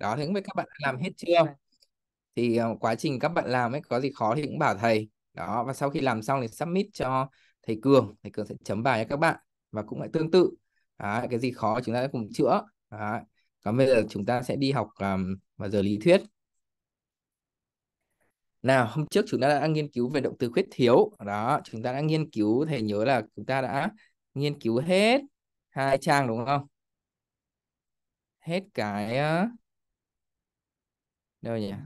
đó thì với các bạn đã làm hết chưa dạ. thì ờ, quá trình các bạn làm ấy có gì khó thì cũng bảo thầy đó và sau khi làm xong thì submit cho thầy cường thầy cường sẽ chấm bài cho các bạn và cũng lại tương tự đó, cái gì khó chúng ta sẽ cùng chữa đó. còn bây giờ chúng ta sẽ đi học um, vào giờ lý thuyết nào hôm trước chúng ta đã nghiên cứu về động từ khuyết thiếu đó chúng ta đã nghiên cứu thầy nhớ là chúng ta đã nghiên cứu hết hai trang đúng không hết cái uh, đâu nhỉ dạ.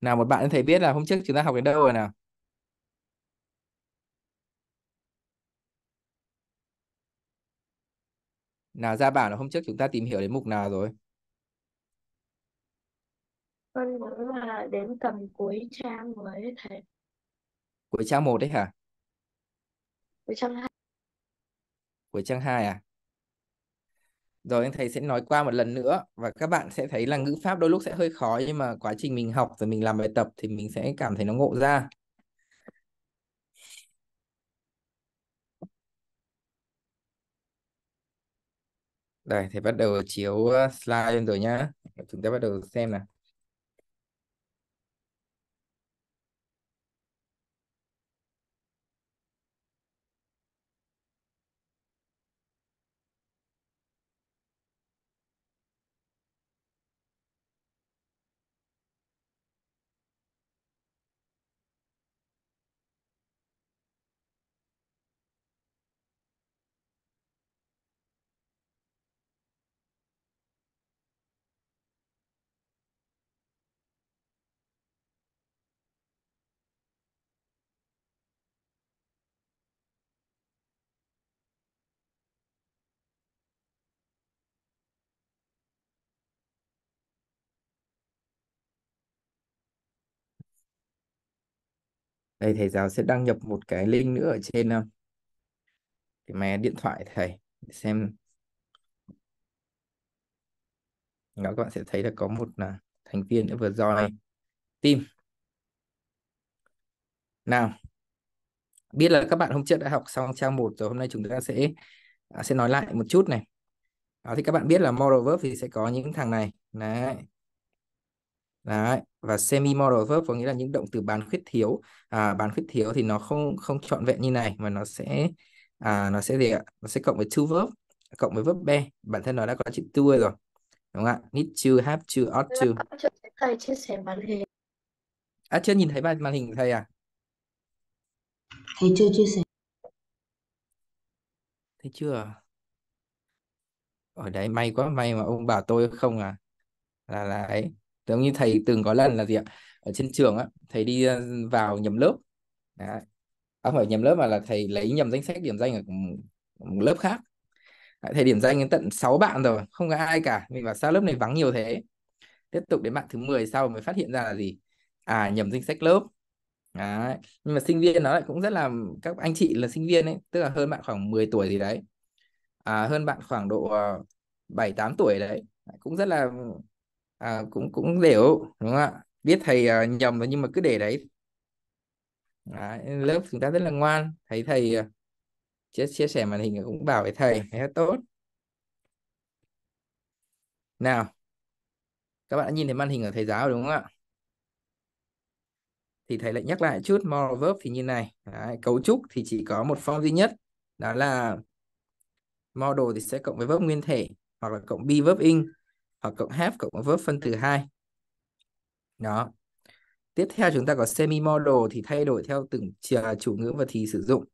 nào một bạn có thể biết là hôm trước chúng ta học đến đâu rồi nào nào ra bảo là hôm trước chúng ta tìm hiểu đến mục nào rồi con cũng là đến tầm cuối trang mới thầy cuối trang một đấy hả cuối trang hai cuối trang hai à rồi anh thầy sẽ nói qua một lần nữa và các bạn sẽ thấy là ngữ pháp đôi lúc sẽ hơi khó nhưng mà quá trình mình học rồi mình làm bài tập thì mình sẽ cảm thấy nó ngộ ra Đây, thầy bắt đầu chiếu ờ, slide rồi nhá. Chúng ta bắt đầu xem nào. đây thầy giáo sẽ đăng nhập một cái link nữa ở trên ờ, cái máy điện thoại thầy để xem đó các bạn sẽ thấy là có một là ờ, thành viên đã vừa join team nào biết là các bạn hôm trước đã học xong trang 1 rồi hôm nay chúng ta sẽ à, sẽ nói lại một chút này đó, thì các bạn biết là moral verb thì sẽ có những thằng này đấy Đấy. và semi modal verb có nghĩa là những động từ bán khuyết thiếu à, bán khuyết thiếu thì nó không không trọn vẹn như này mà nó sẽ à, nó sẽ gì ạ nó sẽ cộng với to verb cộng với verb be bản thân nó đã có chữ to rồi đúng không ạ need to have to ought to thầy chia sẻ màn hình à chưa nhìn thấy màn hình thầy à thầy chưa chia sẻ thấy chưa à? ở đấy may quá may mà ông bảo tôi không à là là ấy giống như thầy từng có lần là gì ạ ở trên trường á thầy đi ờ, vào nhầm lớp Đấy. À, không phải nhầm lớp mà là thầy lấy nhầm danh sách điểm danh ở một lớp khác thầy điểm danh đến tận 6 bạn rồi không có ai cả mình vào sao lớp này vắng nhiều thế tiếp tục đến bạn thứ 10 sau mới phát hiện ra là gì à nhầm danh sách lớp Đấy. nhưng mà sinh viên nó lại cũng rất là các anh chị là sinh viên ấy tức là hơn bạn khoảng 10 tuổi gì đấy à, hơn bạn khoảng độ ờ, bảy tám tuổi đấy cũng rất là à, cũng cũng đều đúng không ạ biết thầy à, nhầm rồi nhưng mà cứ để đấy à, lớp chúng ta rất là ngoan thấy thầy à, chia, chia sẻ màn hình cũng bảo với thầy thấy tốt nào các bạn đã nhìn thấy màn hình ở thầy giáo đúng không ạ thì thầy lại nhắc lại chút moral verb thì như này đấy, cấu trúc thì chỉ có một form duy nhất đó là model thì sẽ cộng với verb nguyên thể hoặc là cộng be verb in hoặc ờ, cộng have cộng verb phân từ hai đó tiếp theo chúng ta có semi modal thì thay đổi theo từng à, chủ ngữ và thì sử dụng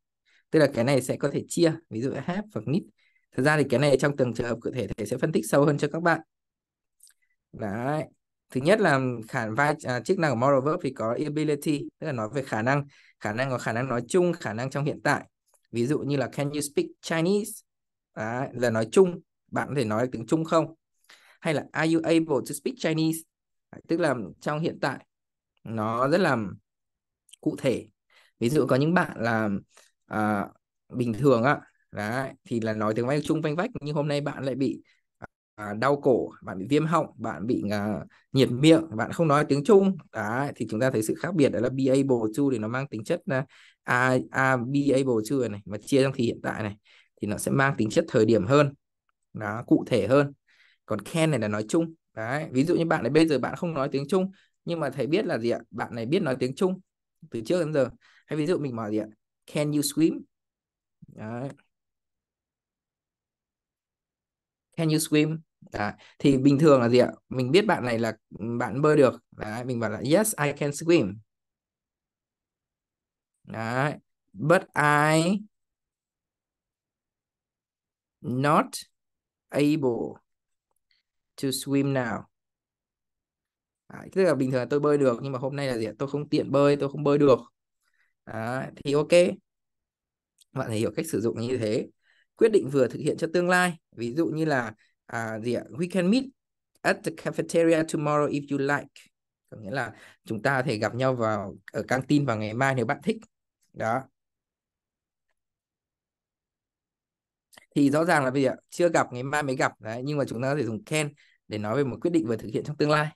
tức là cái này sẽ có thể chia ví dụ have hoặc need thật ra thì cái này trong từng trường hợp cụ thể thì sẽ phân tích sâu hơn cho các bạn đấy thứ nhất là khả vai à, chức năng của modal verb thì có ability tức là nói về khả năng khả năng có khả năng nói chung khả năng trong hiện tại ví dụ như là can you speak Chinese đấy, là nói chung bạn có thể nói tiếng Trung không hay là are you able to speak Chinese tức là trong hiện tại nó rất là cụ thể ví dụ có những bạn là à, bình thường á đấy, thì là nói tiếng vách chung vanh vách nhưng hôm nay bạn lại bị à, đau cổ bạn bị viêm họng bạn bị à, nhiệt miệng bạn không nói tiếng trung đấy, thì chúng ta thấy sự khác biệt đó là be able to thì nó mang tính chất là a a be able to này mà chia trong thì hiện tại này thì nó sẽ mang tính chất thời điểm hơn nó cụ thể hơn còn can này là nói chung đấy ví dụ như bạn này bây giờ bạn không nói tiếng Trung nhưng mà thầy biết là gì ạ bạn này biết nói tiếng Trung từ trước đến giờ hay ví dụ mình bảo gì ạ can you swim đấy. can you swim Đấy. thì bình thường là gì ạ mình biết bạn này là ừ, bạn bơi được Đấy. mình bảo là yes I can swim Đấy. but I not able to swim now Đấy, tức là bình thường là tôi bơi được nhưng mà hôm nay là gì tôi không tiện bơi tôi không bơi được Đấy, thì ok bạn hiểu cách sử dụng như thế quyết định vừa thực hiện cho tương lai ví dụ như là à, gì ạ we can meet at the cafeteria tomorrow if you like có nghĩa là chúng ta có thể gặp nhau vào ở căng tin vào ngày mai nếu bạn thích đó thì rõ ràng là bây giờ chưa gặp ngày mai mới gặp đấy nhưng mà chúng ta có thể dùng can để nói về một quyết định vừa thực hiện trong tương lai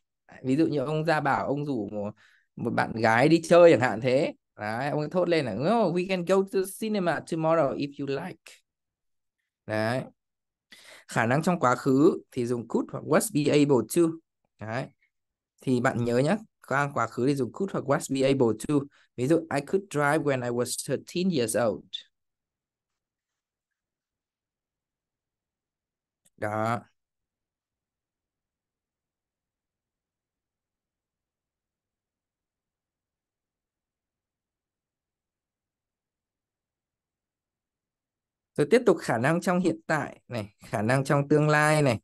ví dụ như ông ra bảo ông rủ một, một bạn gái đi chơi chẳng hạn thế Đấy, ông thốt lên là oh, we can go to cinema tomorrow if you like Đấy. Khả năng trong quá khứ thì dùng could hoặc was be able to. Đấy. Thì bạn nhớ nhé, khả năng quá khứ thì dùng could hoặc was be able to. Ví dụ I could drive when I was 13 years old. Đó. rồi tiếp tục khả năng trong hiện tại này khả năng trong tương lai này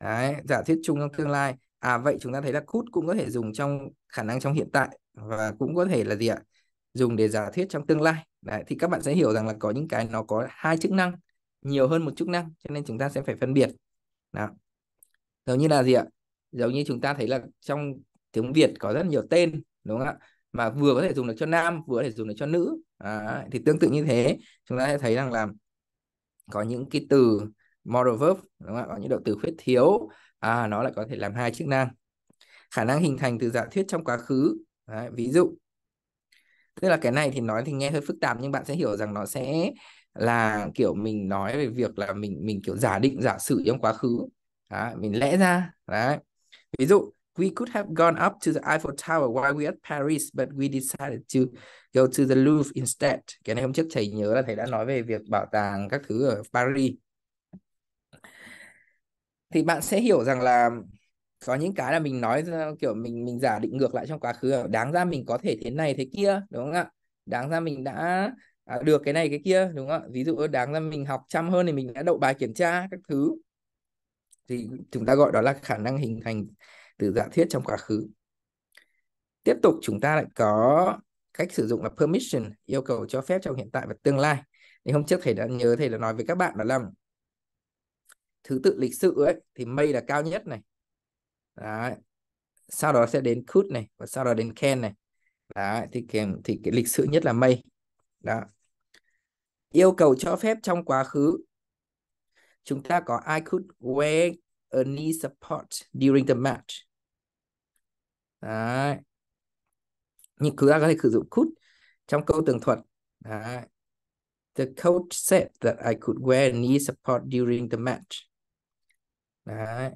Đấy, giả thiết chung trong tương lai à vậy chúng ta thấy là could cũng có thể dùng trong khả năng trong hiện tại và cũng có thể là gì ạ dùng để giả thiết trong tương lai Đấy, thì các bạn sẽ hiểu rằng là có những cái nó có hai chức năng nhiều hơn một chức năng cho nên chúng ta sẽ phải phân biệt nào giống như là gì ạ giống như chúng ta thấy là trong tiếng Việt có rất nhiều tên đúng không ạ mà vừa có thể dùng được cho nam vừa có thể dùng được cho nữ à, thì tương tự như thế chúng ta sẽ thấy rằng là có những cái từ modal verb đúng không? có những động từ khuyết thiếu à, nó lại có thể làm hai chức năng khả năng hình thành từ giả thuyết trong quá khứ Đấy, ví dụ tức là cái này thì nói thì nghe hơi phức tạp nhưng bạn sẽ hiểu rằng nó sẽ là kiểu mình nói về việc là mình mình kiểu giả định giả sử trong quá khứ đó, mình lẽ ra đấy ví dụ We could have gone up to the Eiffel Tower while we at Paris, but we decided to go to the Louvre instead. Cái này hôm trước thầy nhớ là thầy đã nói về việc bảo tàng các thứ ở Paris. Thì bạn sẽ hiểu rằng là có những cái là mình nói kiểu mình mình giả định ngược lại trong quá khứ đáng ra mình có thể thế này thế kia đúng không ạ đáng ra mình đã à, được cái này cái kia đúng không ạ ví dụ đáng ra mình học chăm hơn thì mình đã đậu bài kiểm tra các thứ thì chúng ta gọi đó là khả năng hình thành từ giả dạ thiết trong quá khứ tiếp tục chúng ta lại có cách sử dụng là permission yêu cầu cho phép trong hiện tại và tương lai thì hôm trước thầy đã nhớ thầy đã nói với các bạn đó là thứ tự lịch sự ấy thì mây là cao nhất này Đấy. sau đó sẽ đến could này và sau đó đến can này Đấy. thì cái, thì cái lịch sự nhất là mây đó yêu cầu cho phép trong quá khứ chúng ta có I could wait a knee support during the match. Đấy. Nhưng chúng ta có thể sử dụng could trong câu tường thuật. Đấy. The coach said that I could wear a knee support during the match. Đấy.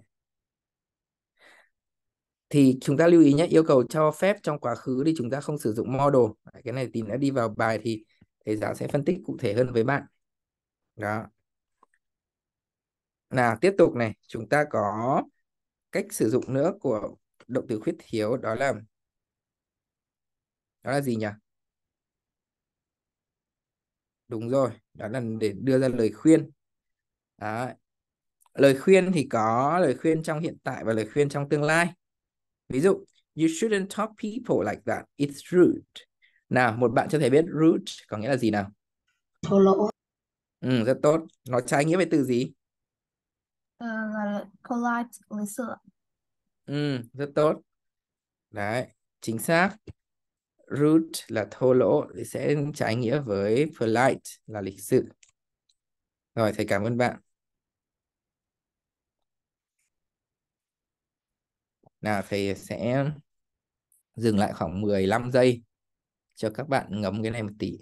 Thì chúng ta lưu ý nhé, yêu cầu cho phép trong quá khứ thì chúng ta không sử dụng model. cái này tí đã đi vào bài thì thầy giáo sẽ phân tích cụ thể hơn với bạn. Đó. Nào tiếp tục này, chúng ta có cách sử dụng nữa của động từ khuyết thiếu đó là đó là gì nhỉ? Đúng rồi, đó là để đưa ra lời khuyên. Đó. Lời khuyên thì có lời khuyên trong hiện tại và lời khuyên trong tương lai. Ví dụ, you shouldn't talk people like that, it's rude. Nào, một bạn cho thể biết rude có nghĩa là gì nào? Thô lỗ. Ừ, rất tốt. Nó trái nghĩa về từ gì? Ờ, là polite lịch sự ừ rất tốt đấy chính xác root là thô lỗ thì sẽ trái nghĩa với polite là lịch sự rồi thầy cảm ơn bạn nào thầy sẽ dừng lại khoảng 15 giây cho các bạn ngấm cái này một tí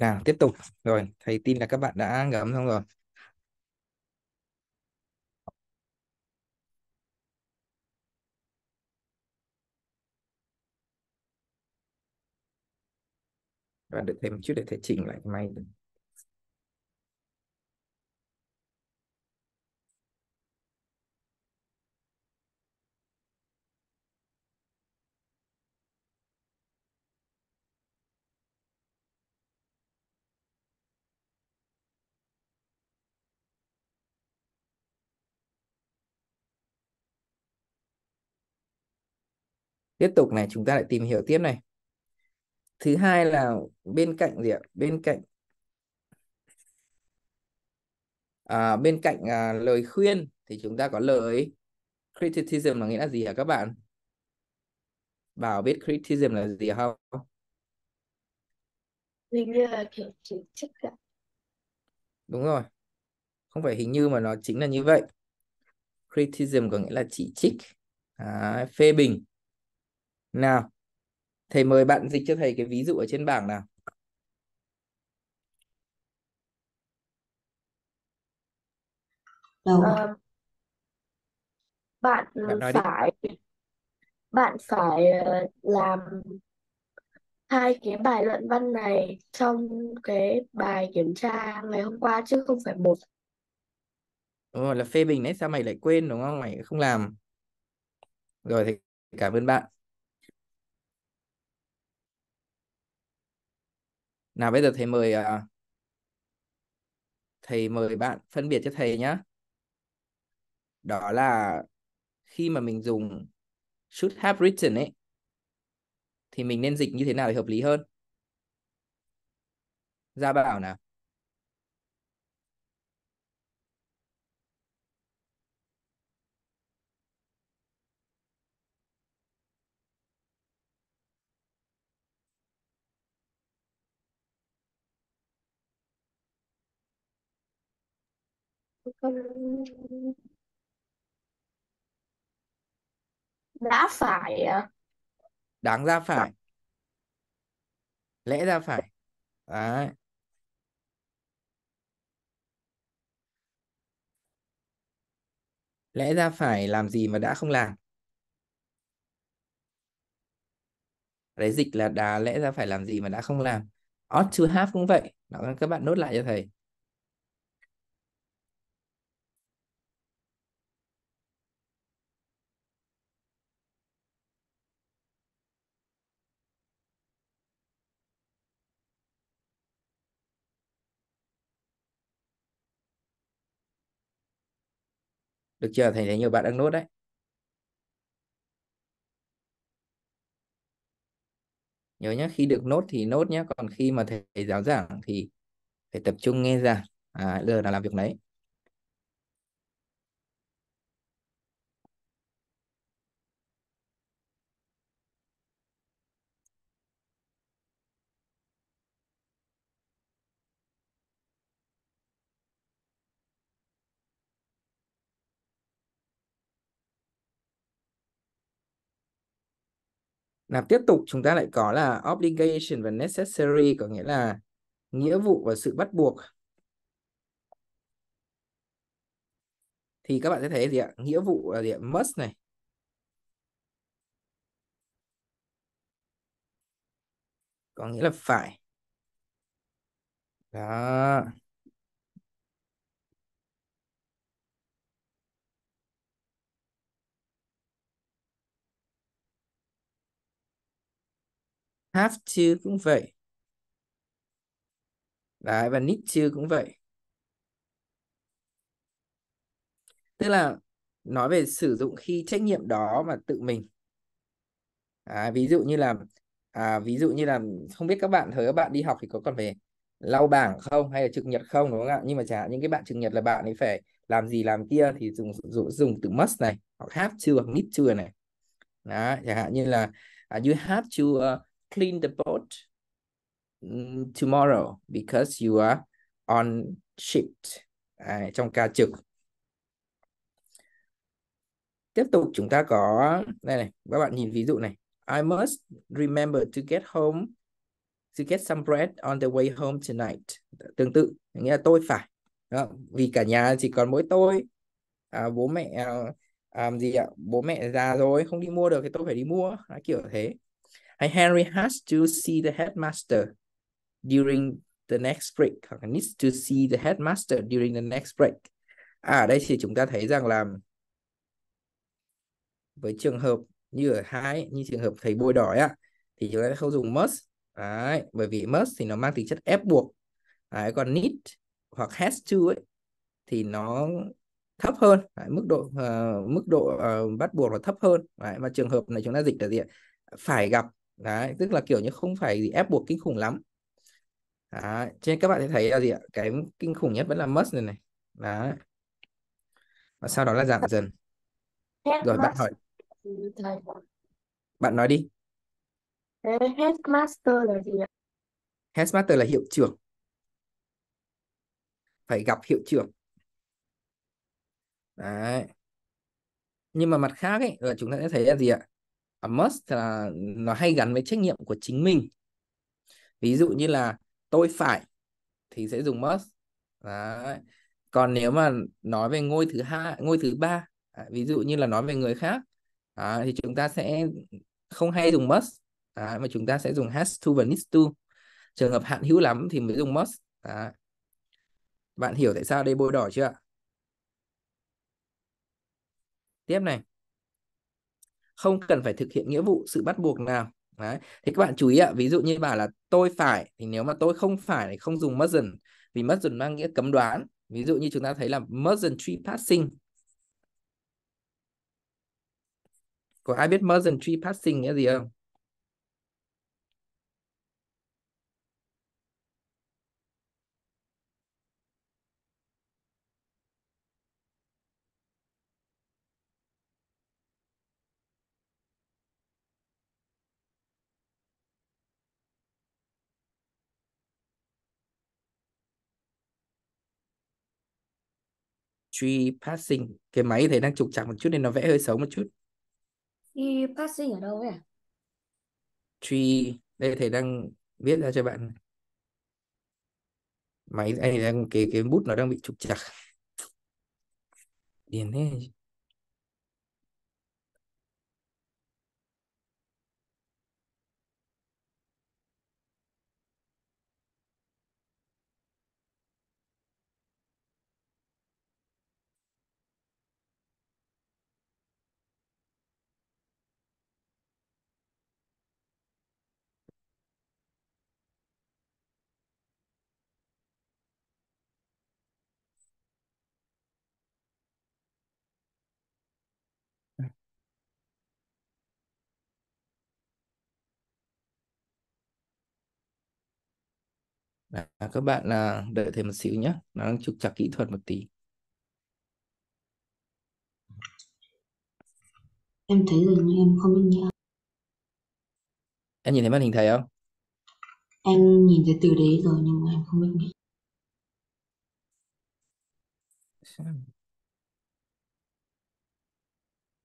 nào tiếp tục rồi thầy tin là các bạn đã ngấm xong rồi và đợi thêm một chút để thầy chỉnh lại máy tiếp tục này chúng ta lại tìm hiểu tiếp này thứ hai là bên cạnh gì ạ bên cạnh à, bên cạnh à, lời khuyên thì chúng ta có lời criticism là nghĩa là gì hả các bạn bảo biết criticism là gì không đúng rồi không phải hình như mà nó chính là như vậy criticism có nghĩa là chỉ trích à, phê bình nào, thầy mời bạn dịch cho thầy cái ví dụ ở trên bảng nào. Đâu? À, ờ, bạn, bạn phải đi. bạn phải ờ, làm hai cái bài luận văn này trong cái bài kiểm tra ngày hôm qua chứ không phải một. Đúng là phê bình đấy sao mày lại quên đúng không? Mày không làm. Rồi thì cảm ơn bạn. nào bây giờ thầy mời uh, thầy mời bạn phân biệt cho thầy nhé đó là khi mà mình dùng should have written ấy thì mình nên dịch như thế nào để hợp lý hơn ra bảo nào đã phải à? đáng ra phải lẽ ra phải đấy lẽ ra phải làm gì mà đã không làm đấy dịch là đã lẽ ra phải làm gì mà đã không làm ought to have cũng vậy đó các bạn nốt lại cho thầy được chưa thầy thấy nhiều bạn đang nốt đấy nhớ nhé khi được nốt thì nốt nhé còn khi mà thầy giáo giảng thì phải tập trung nghe giảng à, giờ là làm việc đấy là tiếp tục chúng ta lại có là obligation và necessary có nghĩa là nghĩa vụ và sự bắt buộc thì các bạn sẽ thấy gì ạ nghĩa vụ là gì ạ must này có nghĩa là phải đó have to cũng vậy Đấy, và need to cũng vậy tức là nói về sử dụng khi trách nhiệm đó mà tự mình à, ví dụ như là à, ví dụ như là không biết các bạn thời các bạn đi học thì có còn phải lau bảng không hay là trực nhật không đúng không ạ nhưng mà chả những cái bạn trực nhật là bạn ấy phải làm gì làm kia thì dùng dùng, dùng từ must này hoặc have to hoặc need to này đó chẳng hạn như là uh, you have to uh, clean the boat mm, tomorrow because you are on shift à, trong ca trực tiếp tục chúng ta có đây này các bạn nhìn ví dụ này I must remember to get home to get some bread on the way home tonight tương tự nghĩa là tôi phải đó, vì cả nhà chỉ còn mỗi tôi à, bố mẹ à, gì ạ bố mẹ già rồi không đi mua được thì tôi phải đi mua đó, kiểu thế Henry has to see the headmaster during the next break hoặc needs to see the headmaster during the next break à, ở đây thì chúng ta thấy rằng là với trường hợp như ở hai như trường hợp thầy bôi đỏ á thì chúng ta không dùng must đấy, bởi vì must thì nó mang tính chất ép buộc đấy, còn need hoặc has to ấy thì nó thấp hơn đấy, mức độ uh, mức độ uh, bắt buộc là thấp hơn đấy, mà trường hợp này chúng ta dịch là gì phải gặp đấy tức là kiểu như không phải gì ép buộc kinh khủng lắm đấy. cho các bạn sẽ thấy là gì ạ cái kinh khủng nhất vẫn là must này này đấy và sau đó là giảm dần rồi bạn hỏi bạn nói đi headmaster là gì ạ headmaster là hiệu trưởng phải gặp hiệu trưởng đấy nhưng mà mặt khác ấy là chúng ta sẽ thấy là gì ạ A must là nó hay gắn với trách nhiệm của chính mình. Ví dụ như là tôi phải thì sẽ dùng must. Đấy. Còn nếu mà nói về ngôi thứ hai, ngôi thứ ba, à, ví dụ như là nói về người khác à, thì chúng ta sẽ không hay dùng must à, mà chúng ta sẽ dùng has to và needs to. Trường hợp hạn hữu lắm thì mới dùng must. À. Bạn hiểu tại sao đây bôi đỏ chưa Tiếp này không cần phải thực hiện nghĩa vụ sự bắt buộc nào Đấy. Thì các bạn chú ý ạ, ví dụ như bảo là tôi phải thì nếu mà tôi không phải thì không dùng mustn't vì mustn't mang nghĩa cấm đoán. Ví dụ như chúng ta thấy là mustn't trespassing. Có ai biết mustn't trespassing nghĩa gì không? tree passing cái máy thấy đang trục chặt một chút nên nó vẽ hơi xấu một chút tree passing ở đâu vậy à tree đây thầy đang viết ra cho bạn máy này đang cái cái bút nó đang bị trục chặt điền thế à, các bạn là đợi thêm một xíu nhé nó đang trục trặc kỹ thuật một tí em thấy rồi nhưng em không biết nghĩa em nhìn thấy màn hình thầy không em nhìn thấy từ đấy rồi nhưng mà em không biết nghĩa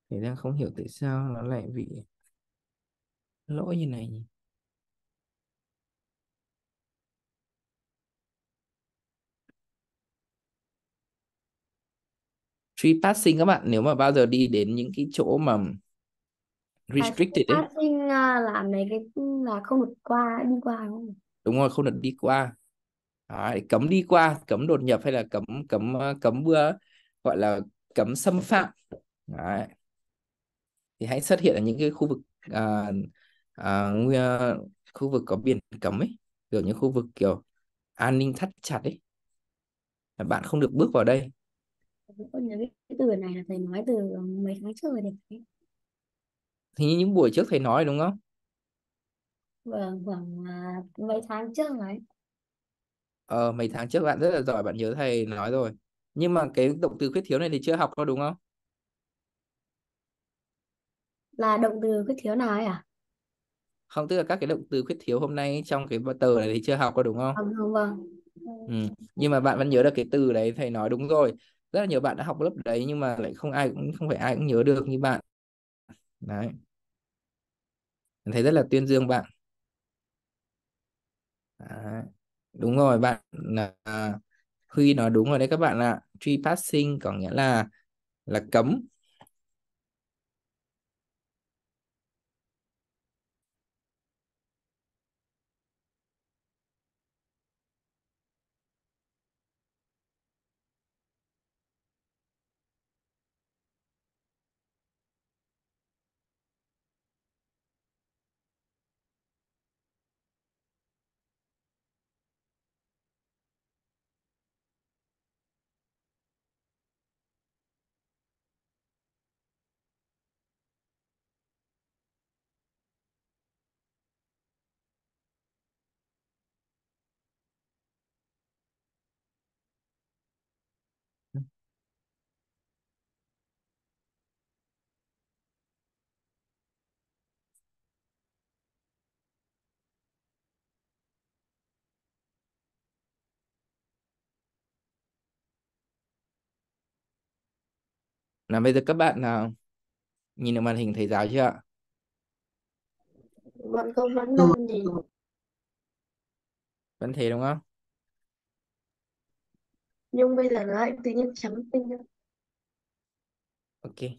thì đang không hiểu tại sao nó lại bị lỗi như này nhỉ free passing các bạn nếu mà bao giờ đi đến những cái chỗ mà restricted ấy. Passing à, là mấy cái là không được qua đi qua đúng không? Đúng rồi, không được đi qua. Đấy, cấm đi qua, cấm đột nhập hay là cấm cấm à, cấm bữa gọi là cấm xâm phạm. Đấy. Thì hãy xuất hiện ở những cái khu vực à, à, à khu vực có biển cấm ấy, kiểu những khu vực kiểu an ninh thắt chặt ấy. Là bạn không được bước vào đây. Tôi nhớ cái từ này là thầy nói từ mấy tháng trước rồi thì Hình như những buổi trước thầy nói đúng không? Vâng, khoảng à, mấy tháng trước đấy. Ờ, mấy tháng trước bạn rất là giỏi, bạn nhớ thầy nói rồi. Nhưng mà cái động từ khuyết thiếu này thì chưa học đâu đúng không? Là động từ khuyết thiếu nào ấy à? Không, tức là các cái động từ khuyết thiếu hôm nay trong cái tờ này thì chưa học đâu đúng không? không vâng, không vâng, vâng. Ừ. Nhưng mà bạn vẫn nhớ được cái từ đấy thầy nói đúng rồi rất là nhiều bạn đã học lớp đấy nhưng mà lại không ai cũng không phải ai cũng nhớ được như bạn đấy mình thấy rất là tuyên dương bạn đấy. đúng rồi bạn là Huy nói đúng rồi đấy các bạn ạ tree passing có nghĩa là là cấm là bây giờ các bạn nào nhìn được màn hình thầy giáo chưa ạ vẫn không vẫn không gì vẫn thế đúng không nhưng bây giờ nó lại tự nhiên chấm tinh ok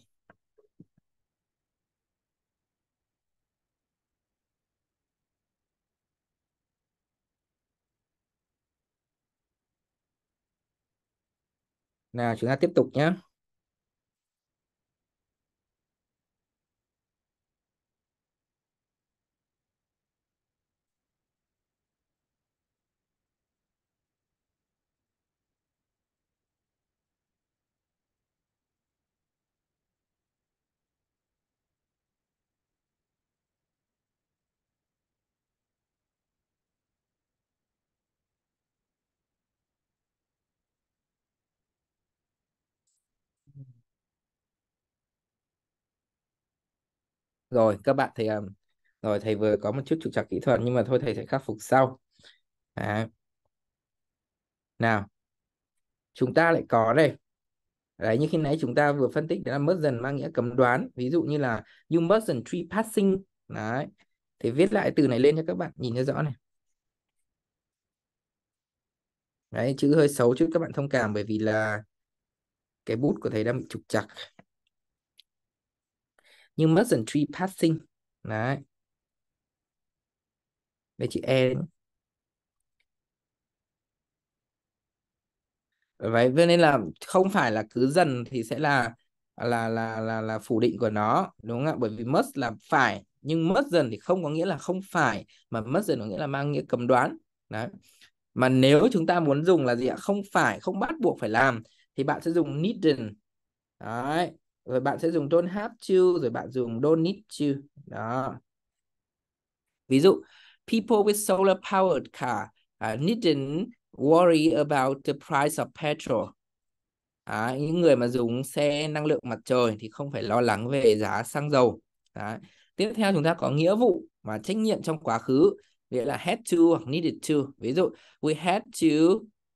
nào chúng ta tiếp tục nhé rồi các bạn thì ờ, rồi thầy vừa có một chút trục trặc kỹ thuật nhưng mà thôi thầy sẽ khắc phục sau à. nào chúng ta lại có đây đấy như khi nãy chúng ta vừa phân tích đó là mất dần mang nghĩa cấm đoán ví dụ như là you must tree passing đấy thì viết lại từ này lên cho các bạn nhìn cho rõ này đấy chữ hơi xấu chứ các bạn thông cảm bởi vì là cái bút của thầy đang bị trục trặc nhưng mustn't passing đấy đây chữ e đúng. vậy cho nên là không phải là cứ dần thì sẽ là là là là là phủ định của nó đúng không ạ bởi vì must là phải nhưng must dần thì không có nghĩa là không phải mà must dần có nghĩa là mang nghĩa cấm đoán đấy mà nếu chúng ta muốn dùng là gì ạ không phải không bắt buộc phải làm thì bạn sẽ dùng needn't đấy rồi bạn sẽ dùng don't have to rồi bạn dùng don't need to đó ví dụ people with solar powered car uh, needn't worry about the price of petrol À, những người mà dùng xe năng lượng mặt trời thì không phải lo lắng về giá xăng dầu. Đấy. Tiếp theo chúng ta có nghĩa vụ và trách nhiệm trong quá khứ, nghĩa là had to hoặc needed to. Ví dụ, we had to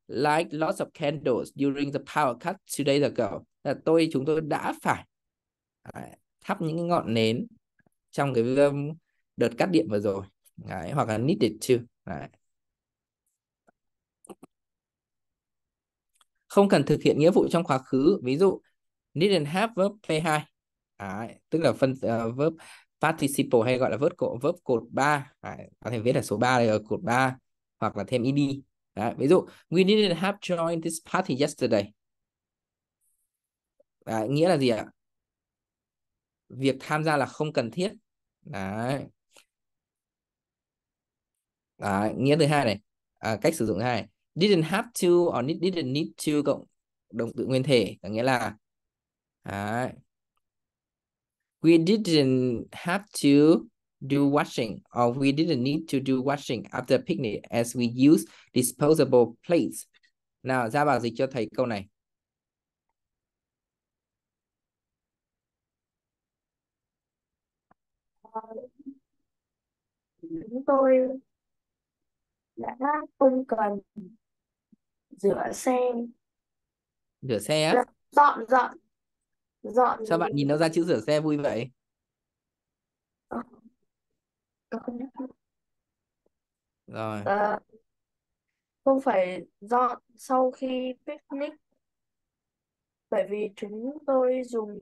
light lots of candles during the power cut two days ago là tôi chúng tôi đã phải à, thắp những cái ngọn nến trong cái đợt cắt điện vừa rồi Đấy, hoặc là needed to Đấy. không cần thực hiện nghĩa vụ trong quá khứ ví dụ didn't have verb P2 Đấy, tức là phân uh, verb participle hay gọi là verb cột verb cột 3 Đấy, có thể viết là số 3 đây ở cột 3 hoặc là thêm ed Đấy, ví dụ we didn't have joined this party yesterday à, nghĩa là gì ạ việc tham gia là không cần thiết đấy à, nghĩa thứ hai này à, cách sử dụng hai didn't have to or didn't need to cộng động từ nguyên thể có nghĩa là à, we didn't have to do washing or we didn't need to do washing after picnic as we use disposable plates nào ra bảo dịch cho thầy câu này chúng tôi đã không cần rửa xe rửa xe á? dọn dọn dọn sao bạn nhìn nó ra chữ rửa xe vui vậy ờ, ờ, rồi à, không phải dọn sau khi picnic bởi vì chúng tôi dùng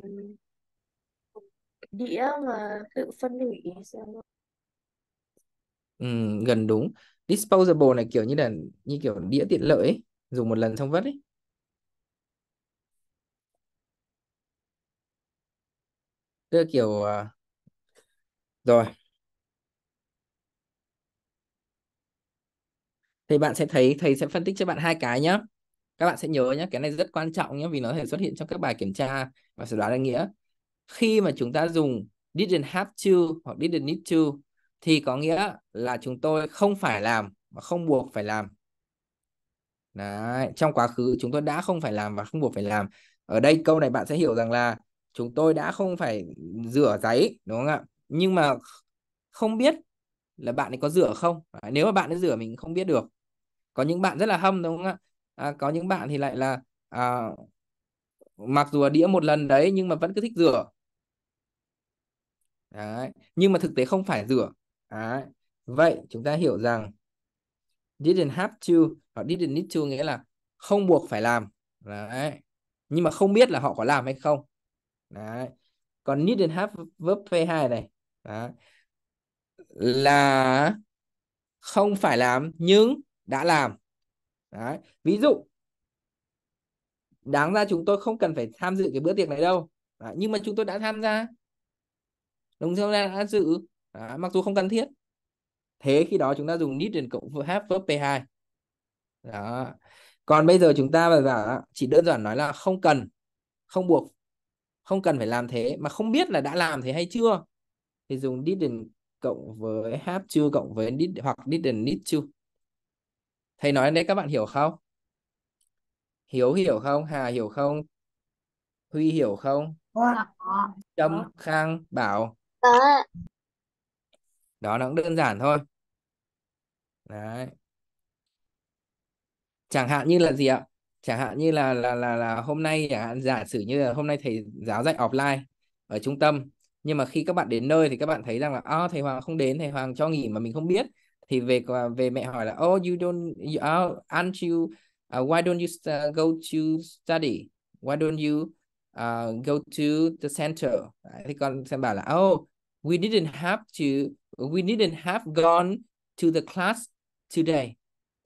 đĩa mà tự phân hủy ừ, gần đúng disposable này kiểu như là như kiểu đĩa tiện lợi ấy. dùng một lần xong vứt ấy tức là kiểu à, rồi thì bạn sẽ thấy thầy sẽ phân tích cho bạn hai cái nhá các bạn sẽ nhớ nhá cái này rất quan trọng nhá vì nó có thể xuất hiện trong các bài kiểm tra và dự đoán định nghĩa khi mà chúng ta dùng didn't have to hoặc didn't need to thì có nghĩa là chúng tôi không phải làm và không buộc phải làm Đấy, trong quá khứ chúng tôi đã không phải làm và không buộc phải làm ở đây câu này bạn sẽ hiểu rằng là chúng tôi đã không phải rửa giấy đúng không ạ nhưng mà không biết là bạn ấy có rửa không à, nếu mà bạn ấy rửa mình không biết được có những bạn rất là hâm đúng không ạ à, có những bạn thì lại là à, mặc dù là đĩa một lần đấy nhưng mà vẫn cứ thích rửa đấy. nhưng mà thực tế không phải rửa Đấy. Vậy chúng ta hiểu rằng didn't have to hoặc didn't need to nghĩa là không buộc phải làm. Đấy. Nhưng mà không biết là họ có làm hay không. Đấy. Còn didn't have verb P2 này Đấy. là không phải làm nhưng đã làm. Đấy. Ví dụ đáng ra chúng tôi không cần phải tham dự cái bữa tiệc này đâu. Đấy. Nhưng mà chúng tôi đã tham gia. Đúng không? Đã dự đó, mặc dù không cần thiết thế khi đó chúng ta dùng needed cộng với have verb P2 đó còn bây giờ chúng ta giả chỉ đơn giản nói là không cần không buộc không cần phải làm thế mà không biết là đã làm thế hay chưa thì dùng didn't cộng với have chưa cộng với did hoặc didn't need to thầy nói đấy các bạn hiểu không hiếu hiểu không hà hiểu không huy hiểu không trâm khang bảo đó nó cũng đơn giản thôi đấy chẳng hạn như là gì ạ chẳng hạn như là là là là hôm nay chẳng hạn giả sử như là hôm nay thầy giáo dạy offline ở trung tâm nhưng mà khi các bạn đến nơi thì các bạn thấy rằng là oh, thầy Hoàng không đến thầy Hoàng cho nghỉ mà mình không biết thì về về mẹ hỏi là oh you don't you, uh, aren't you uh, why don't you go to study why don't you uh, go to the center thì con sẽ bảo là oh we didn't have to we didn't have gone to the class today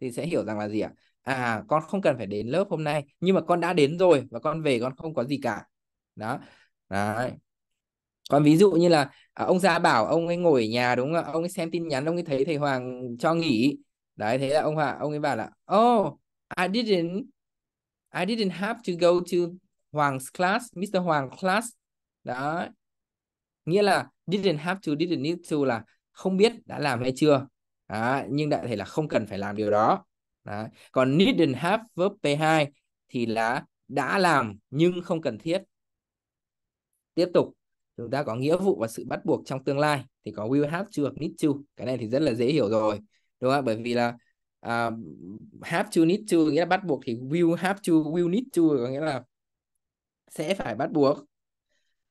thì sẽ hiểu rằng là gì ạ à con không cần phải đến lớp hôm nay nhưng mà con đã đến rồi và con về con không có gì cả đó đấy còn ví dụ như là à, ông gia bảo ông ấy ngồi ở nhà đúng không ông ấy xem tin nhắn ông ấy thấy thầy hoàng cho nghỉ đấy thế là ông hoàng ông ấy bảo là oh I didn't I didn't have to go to Hoàng's class Mr Hoàng class đó nghĩa là didn't have to didn't need to là không biết đã làm hay chưa đó, nhưng đại thể là không cần phải làm điều đó, đó. còn didn't have verb P2 thì là đã làm nhưng không cần thiết tiếp tục chúng ta có nghĩa vụ và sự bắt buộc trong tương lai thì có will have to hoặc need to cái này thì rất là dễ hiểu rồi đúng không bởi vì là uh, have to need to nghĩa là bắt buộc thì will have to will need to có nghĩa là sẽ phải bắt buộc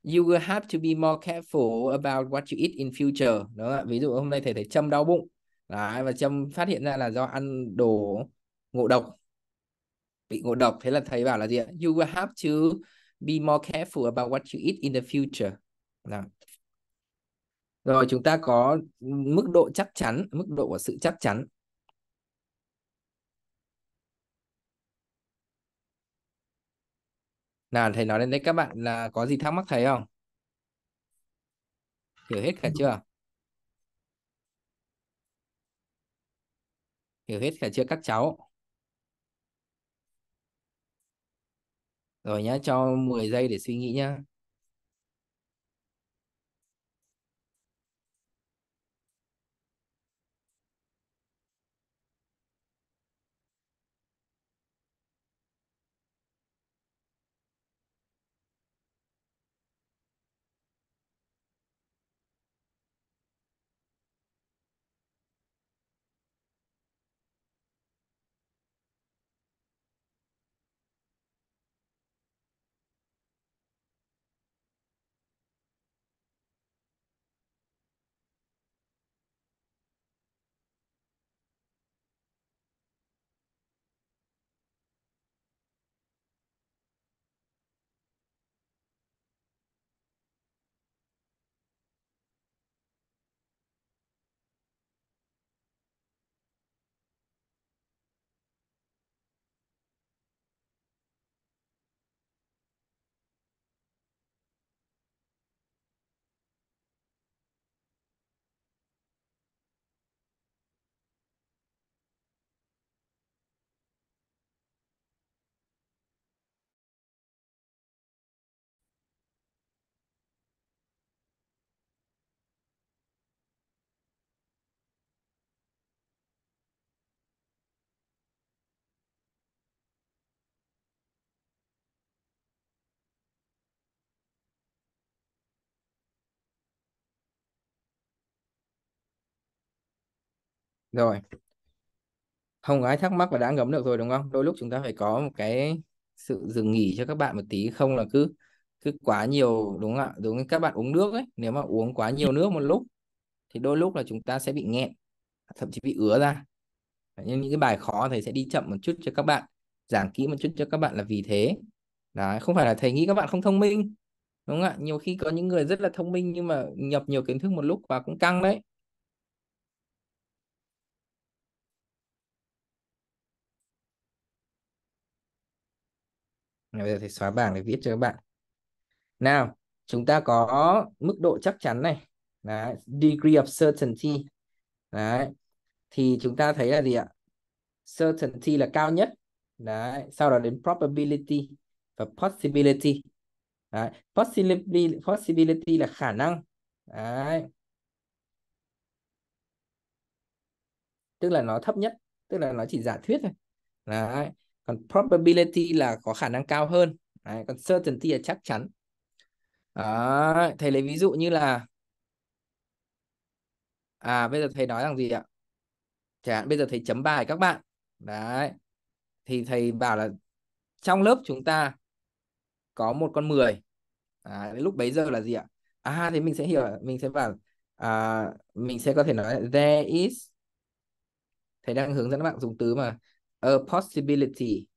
you will have to be more careful about what you eat in future đúng không ví dụ hôm nay thầy thấy châm đau bụng Đấy, và châm phát hiện ra là do ăn đồ ngộ độc bị ngộ độc thế là thầy bảo là gì ạ you will have to be more careful about what you eat in the future Đó. rồi chúng ta có mức độ chắc chắn mức độ của sự chắc chắn nào thầy nói lên đấy các bạn là có gì thắc mắc thầy không hiểu hết cả chưa hiểu hết cả chưa các cháu rồi nhá cho 10 giây để suy nghĩ nhá rồi không có ai thắc mắc và đã ngấm được rồi đúng không đôi lúc chúng ta phải có một cái sự dừng nghỉ cho các bạn một tí không là cứ cứ quá nhiều đúng không ạ đúng các bạn uống nước ấy nếu mà uống quá nhiều nước một lúc thì đôi lúc là chúng ta sẽ bị nghẹn thậm chí bị ứa ra nhưng những cái bài khó thầy sẽ đi chậm một chút cho các bạn giảng kỹ một chút cho các bạn là vì thế đấy không phải là thầy nghĩ các bạn không thông minh đúng không ạ nhiều khi có những người rất là thông minh nhưng mà nhập nhiều kiến thức một lúc và cũng căng đấy bây giờ thì xóa bảng để viết cho các bạn nào chúng ta có mức độ chắc chắn này Đấy, degree of certainty Đấy. thì chúng ta thấy là gì ạ certainty là cao nhất Đấy. sau đó đến probability và possibility Đấy. possibility possibility là khả năng Đấy. tức là nó thấp nhất tức là nó chỉ giả thuyết thôi Đấy còn probability là có khả năng cao hơn Đấy, còn certainty là chắc chắn Đấy, thầy lấy ví dụ như là à bây giờ thầy nói rằng gì ạ chẳng hạn bây giờ thầy chấm bài các bạn đấy thì thầy bảo là trong lớp chúng ta có một con 10 à, lúc bấy giờ là gì ạ à thì mình sẽ hiểu mình sẽ bảo à, mình sẽ có thể nói là there is thầy đang hướng dẫn các bạn dùng từ mà a possibility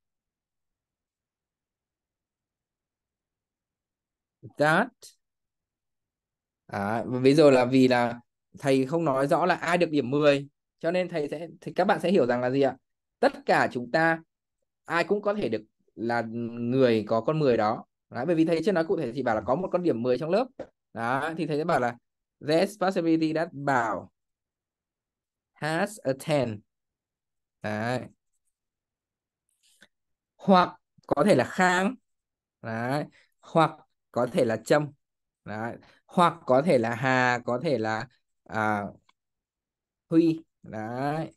that à, ví dụ là vì là thầy không nói rõ là ai được điểm 10 cho nên thầy sẽ thì các bạn sẽ hiểu rằng là gì ạ tất cả chúng ta ai cũng có thể được là người có con 10 đó Đấy, bởi vì thầy chưa nói cụ thể thì bảo là có một con điểm 10 trong lớp đó thì thầy sẽ bảo là there's possibility that bảo has a 10 Đấy hoặc có thể là khang đấy. hoặc có thể là trâm đấy. hoặc có thể là hà có thể là à, huy đấy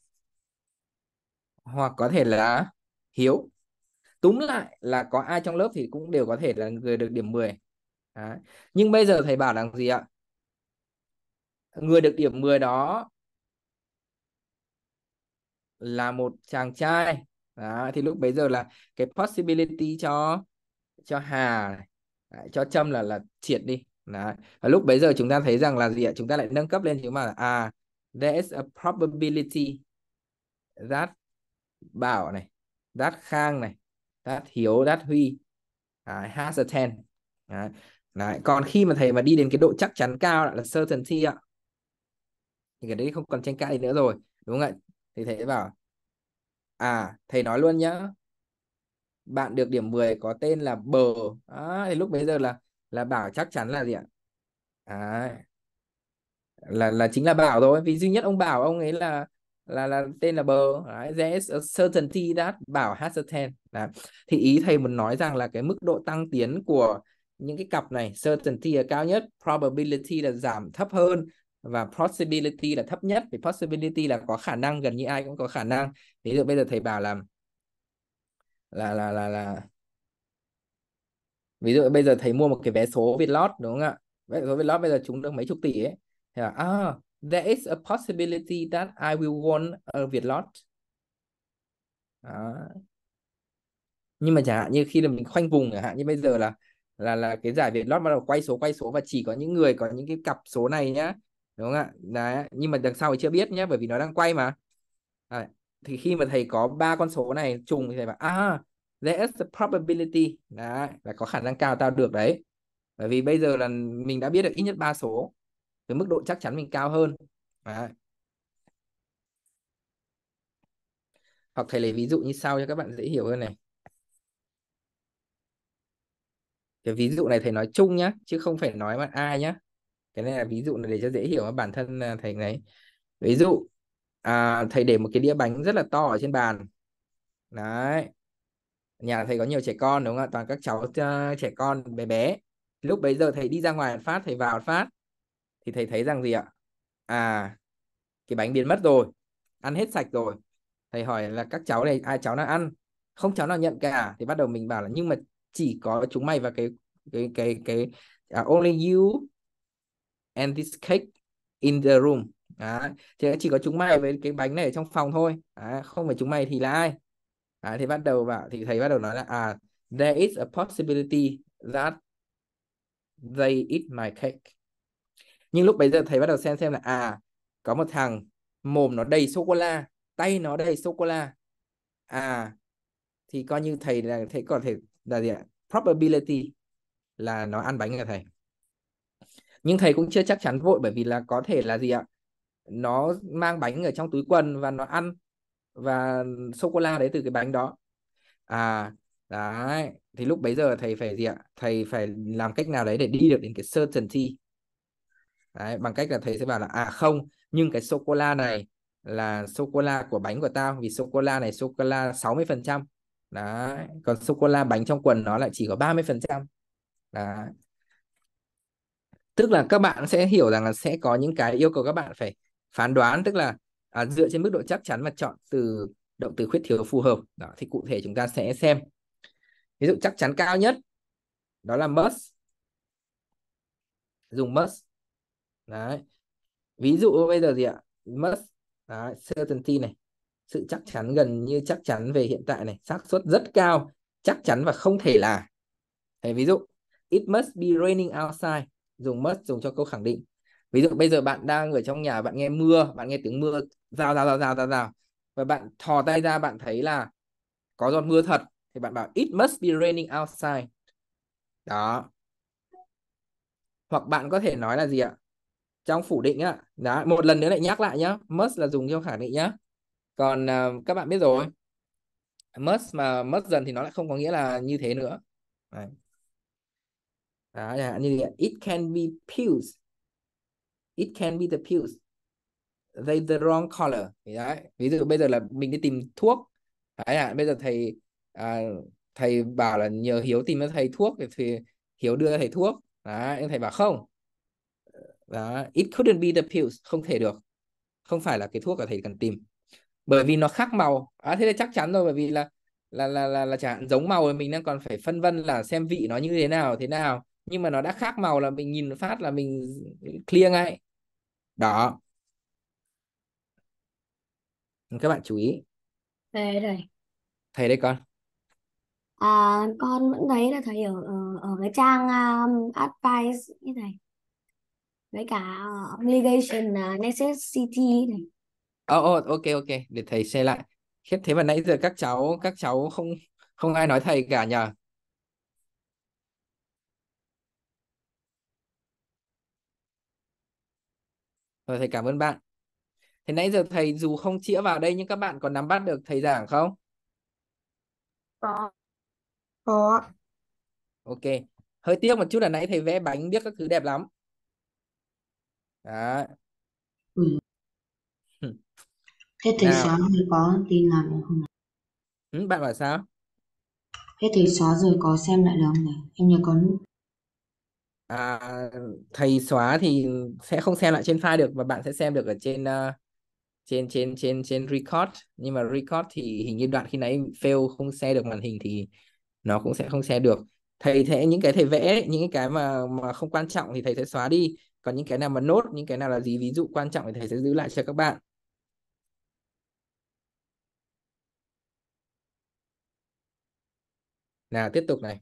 hoặc có thể là hiếu túm lại là có ai trong lớp thì cũng đều có thể là người được điểm 10 đấy. nhưng bây giờ thầy bảo là gì ạ người được điểm 10 đó là một chàng trai đó, thì lúc bấy giờ là cái possibility cho cho Hà đấy, cho Trâm là là triệt đi đấy. và lúc bấy giờ chúng ta thấy rằng là gì ạ chúng ta lại nâng cấp lên chứ mà, là à there is a probability that Bảo này that Khang này that Hiếu that Huy đấy, has a 10 đấy. Đấy. còn khi mà thầy mà đi đến cái độ chắc chắn cao là certainty ạ thì cái đấy không còn tranh cãi gì nữa rồi đúng không ạ thì thầy bảo à thầy nói luôn nhá bạn được điểm 10 có tên là bờ à, thì lúc bây giờ là là bảo chắc chắn là gì ạ à, là là chính là bảo thôi vì duy nhất ông bảo ông ấy là là là tên là bờ right? there is a certainty that bảo has a 10 Đấy. thì ý thầy muốn nói rằng là cái mức độ tăng tiến của những cái cặp này certainty là cao nhất probability là giảm thấp hơn và possibility là thấp nhất vì possibility là có khả năng gần như ai cũng có khả năng ví dụ bây giờ thầy bảo là là là là là ví dụ bây giờ thầy mua một cái vé số Vietlot đúng không ạ vé số Vietlot bây giờ chúng được mấy chục tỷ ấy thì là, ah there is a possibility that I will won a Vietlot À. nhưng mà chẳng hạn như khi là mình khoanh vùng chẳng hạn như bây giờ là là là cái giải Vietlot bắt đầu quay số quay số và chỉ có những người có những cái cặp số này nhá đúng không ạ Đấy. nhưng mà đằng sau thì chưa biết nhé bởi vì nó đang quay mà à, thì khi mà thầy có ba con số này trùng thì thầy bảo ah there is the probability đấy, là có khả năng cao tao được đấy bởi vì bây giờ là mình đã biết được ít nhất ba số cái mức độ chắc chắn mình cao hơn đấy. hoặc thầy lấy ví dụ như sau cho các bạn dễ hiểu hơn này cái ví dụ này thầy nói chung nhá chứ không phải nói mà ai nhá cái này là ví dụ này để cho dễ hiểu bản thân à, thầy này ví dụ à, thầy để một cái đĩa bánh rất là to ở trên bàn đấy nhà thầy có nhiều trẻ con đúng không ạ toàn các cháu ờ, trẻ con bé bé lúc bấy giờ thầy đi ra ngoài phát thầy vào phát thì thầy thấy rằng gì ạ à cái bánh biến mất rồi ăn hết sạch rồi thầy hỏi là các cháu này ai cháu nào ăn không cháu nào nhận cả thì bắt đầu mình bảo là nhưng mà chỉ có chúng mày và cái cái cái cái uh, only you and this cake in the room Đấy. Thì chỉ có chúng mày với cái bánh này ở trong phòng thôi. Đấy. Không phải chúng mày thì là ai? Đấy. Thì bắt đầu bảo thì thầy bắt đầu nói là à there is a possibility that they eat my cake. Nhưng lúc bây giờ thầy bắt đầu xem xem là à có một thằng mồm nó đầy sô cô la, tay nó đầy sô cô la. À thì coi như thầy là thầy có thể là gì ạ? Probability là nó ăn bánh là thầy nhưng thầy cũng chưa chắc chắn vội bởi vì là có thể là gì ạ nó mang bánh ở trong túi quần và nó ăn và sô cô la đấy từ cái bánh đó à đấy thì lúc bấy giờ thầy phải gì ạ thầy phải làm cách nào đấy để đi được đến cái certainty đấy bằng cách là thầy sẽ bảo là à không nhưng cái sô cô la này là sô cô la của bánh của tao vì sô cô la này sô cô la 60% đấy còn sô cô la bánh trong quần nó lại chỉ có 30% đấy tức là các bạn sẽ hiểu rằng là sẽ có những cái yêu cầu các bạn phải phán đoán tức là à, dựa trên mức độ chắc chắn và chọn từ động từ khuyết thiếu phù hợp đó thì cụ thể chúng ta sẽ xem ví dụ chắc chắn cao nhất đó là must dùng must đấy ví dụ bây giờ gì ạ must đấy, certainty này sự chắc chắn gần như chắc chắn về hiện tại này xác suất rất cao chắc chắn và không thể là Thế ví dụ it must be raining outside dùng must dùng cho câu khẳng định ví dụ bây giờ bạn đang ở trong nhà bạn nghe mưa bạn nghe tiếng mưa rào rào rào rào rào rào và bạn thò tay ra bạn thấy là có giọt mưa thật thì bạn bảo it must be raining outside đó hoặc bạn có thể nói là gì ạ trong phủ định á đó một lần nữa lại nhắc lại nhá must là dùng trong khẳng định nhá còn uh, các bạn biết rồi must mà must dần thì nó lại không có nghĩa là như thế nữa Đó, như vậy. It can be peeled it can be the pills they the wrong color đấy ví dụ bây giờ là mình đi tìm thuốc đấy à, bây giờ thầy à, thầy bảo là nhờ hiếu tìm cho thầy thuốc thì hiếu đưa thầy thuốc đấy nhưng thầy bảo không đó it couldn't be the pills không thể được không phải là cái thuốc mà thầy cần tìm bởi vì nó khác màu à, thế là chắc chắn rồi bởi vì là là là là, là chẳng giống màu thì mình đang còn phải phân vân là xem vị nó như thế nào thế nào nhưng mà nó đã khác màu là mình nhìn phát là mình clear ngay đó các bạn chú ý thầy đây thầy đấy con à, con vẫn thấy là thầy ở ở, ở cái trang um, advice như này với cả uh, obligation uh, necessity này Ồ, oh, oh, ok ok để thầy xem lại khiếp thế mà nãy giờ các cháu các cháu không không ai nói thầy cả nhờ Rồi thầy cảm ơn bạn. Thế nãy giờ thầy dù không chĩa vào đây nhưng các bạn còn nắm bắt được thầy giảng không? Có. Có. Ok. Hơi tiếc một chút là nãy thầy vẽ bánh biết các thứ đẹp lắm. Đó. Ừ. Thế thầy xóa rồi có tin làm được không? Ừ, bạn bảo sao? Thế thầy xóa rồi có xem lại được không này? Em nhớ có à, thầy xóa thì sẽ không xem lại trên file được và bạn sẽ xem được ở trên uh, trên trên trên trên record nhưng mà record thì hình như đoạn khi nãy fail không xem được màn hình thì nó cũng sẽ không xem được thầy sẽ những cái thầy vẽ những cái mà mà không quan trọng thì thầy sẽ xóa đi còn những cái nào mà nốt những cái nào là gì ví dụ quan trọng thì thầy sẽ giữ lại cho các bạn nào tiếp tục này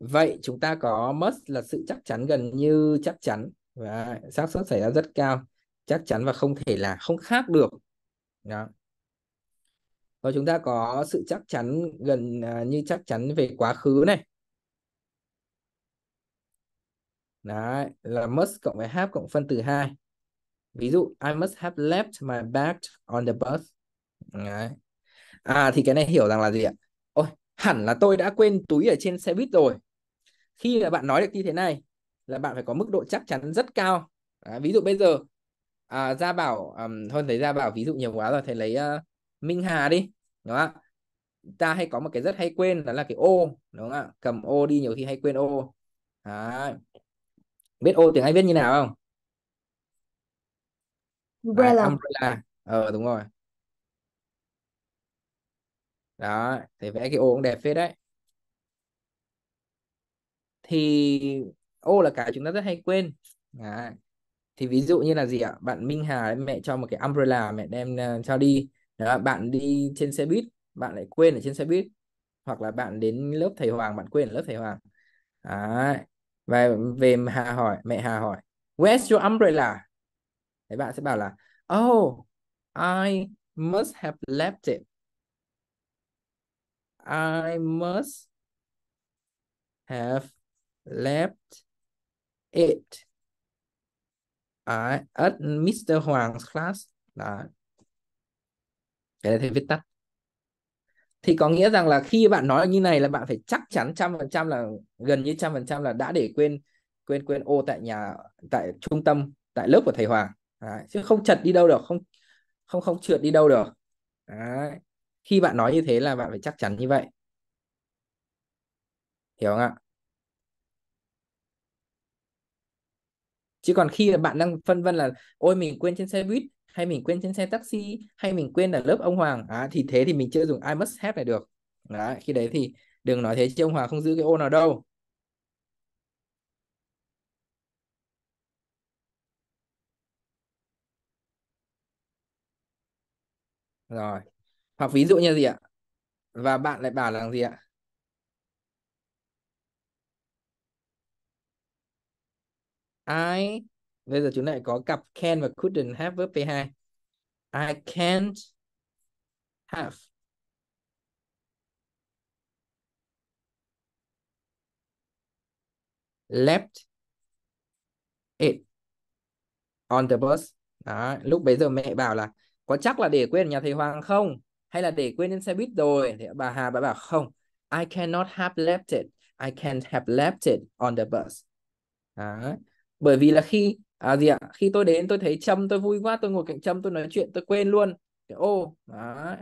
vậy chúng ta có must là sự chắc chắn gần như chắc chắn và xác suất xảy ra rất cao chắc chắn và không thể là không khác được đó và chúng ta có sự chắc chắn gần à, như chắc chắn về quá khứ này Đấy, là must cộng với have cộng phân từ hai. Ví dụ, I must have left my bag on the bus. Đấy. À, thì cái này hiểu rằng là gì ạ? Ôi, hẳn là tôi đã quên túi ở trên xe buýt rồi khi là bạn nói được như thế này là bạn phải có mức độ chắc chắn rất cao à, ví dụ bây giờ à, gia bảo um, hơn thấy gia bảo ví dụ nhiều quá rồi thầy lấy uh, minh hà đi đúng không ạ ta hay có một cái rất hay quên đó là cái ô đúng không ạ cầm ô đi nhiều khi hay quên ô à, biết ô tiếng anh viết như nào không umbrella, à, umbrella. ờ đúng rồi đó thì vẽ cái ô cũng đẹp phết đấy thì ô là cái chúng ta rất hay quên à, thì ví dụ như là gì ạ bạn Minh Hà mẹ cho một cái umbrella mẹ đem uh, cho đi đó, bạn đi trên xe buýt bạn lại quên ở trên xe buýt hoặc là bạn đến lớp thầy Hoàng bạn quên ở lớp thầy Hoàng à, và về Hà hỏi mẹ Hà hỏi where's your umbrella thì bạn sẽ bảo là oh I must have left it I must have left it Đấy, at Mr. Hoàng's class Đấy. cái này thì viết tắt thì có nghĩa rằng là khi bạn nói như này là bạn phải chắc chắn trăm phần trăm là gần như trăm phần trăm là đã để quên quên quên ô tại nhà tại trung tâm tại lớp của thầy Hoàng Đấy. chứ không chật đi đâu được không không không trượt đi đâu được Đấy. khi bạn nói như thế là bạn phải chắc chắn như vậy hiểu không ạ chứ còn khi bạn đang phân vân là ôi mình quên trên xe buýt hay mình quên trên xe taxi hay mình quên ở lớp ông Hoàng à, thì thế thì mình chưa dùng I must have này được đó, khi đấy thì đừng nói thế chứ ông Hoàng không giữ cái ô nào đâu rồi hoặc ví dụ như gì ạ và bạn lại bảo là gì ạ I bây giờ chúng lại có cặp can và couldn't have với P2 I can't have left it on the bus đó lúc bấy giờ mẹ bảo là có chắc là để quên nhà thầy Hoàng không hay là để quên trên xe buýt rồi thì bà Hà bà bảo không I cannot have left it I can't have left it on the bus đó bởi vì là khi à gì ạ khi tôi đến tôi thấy trâm tôi vui quá tôi ngồi cạnh trâm tôi nói chuyện tôi quên luôn ô đó.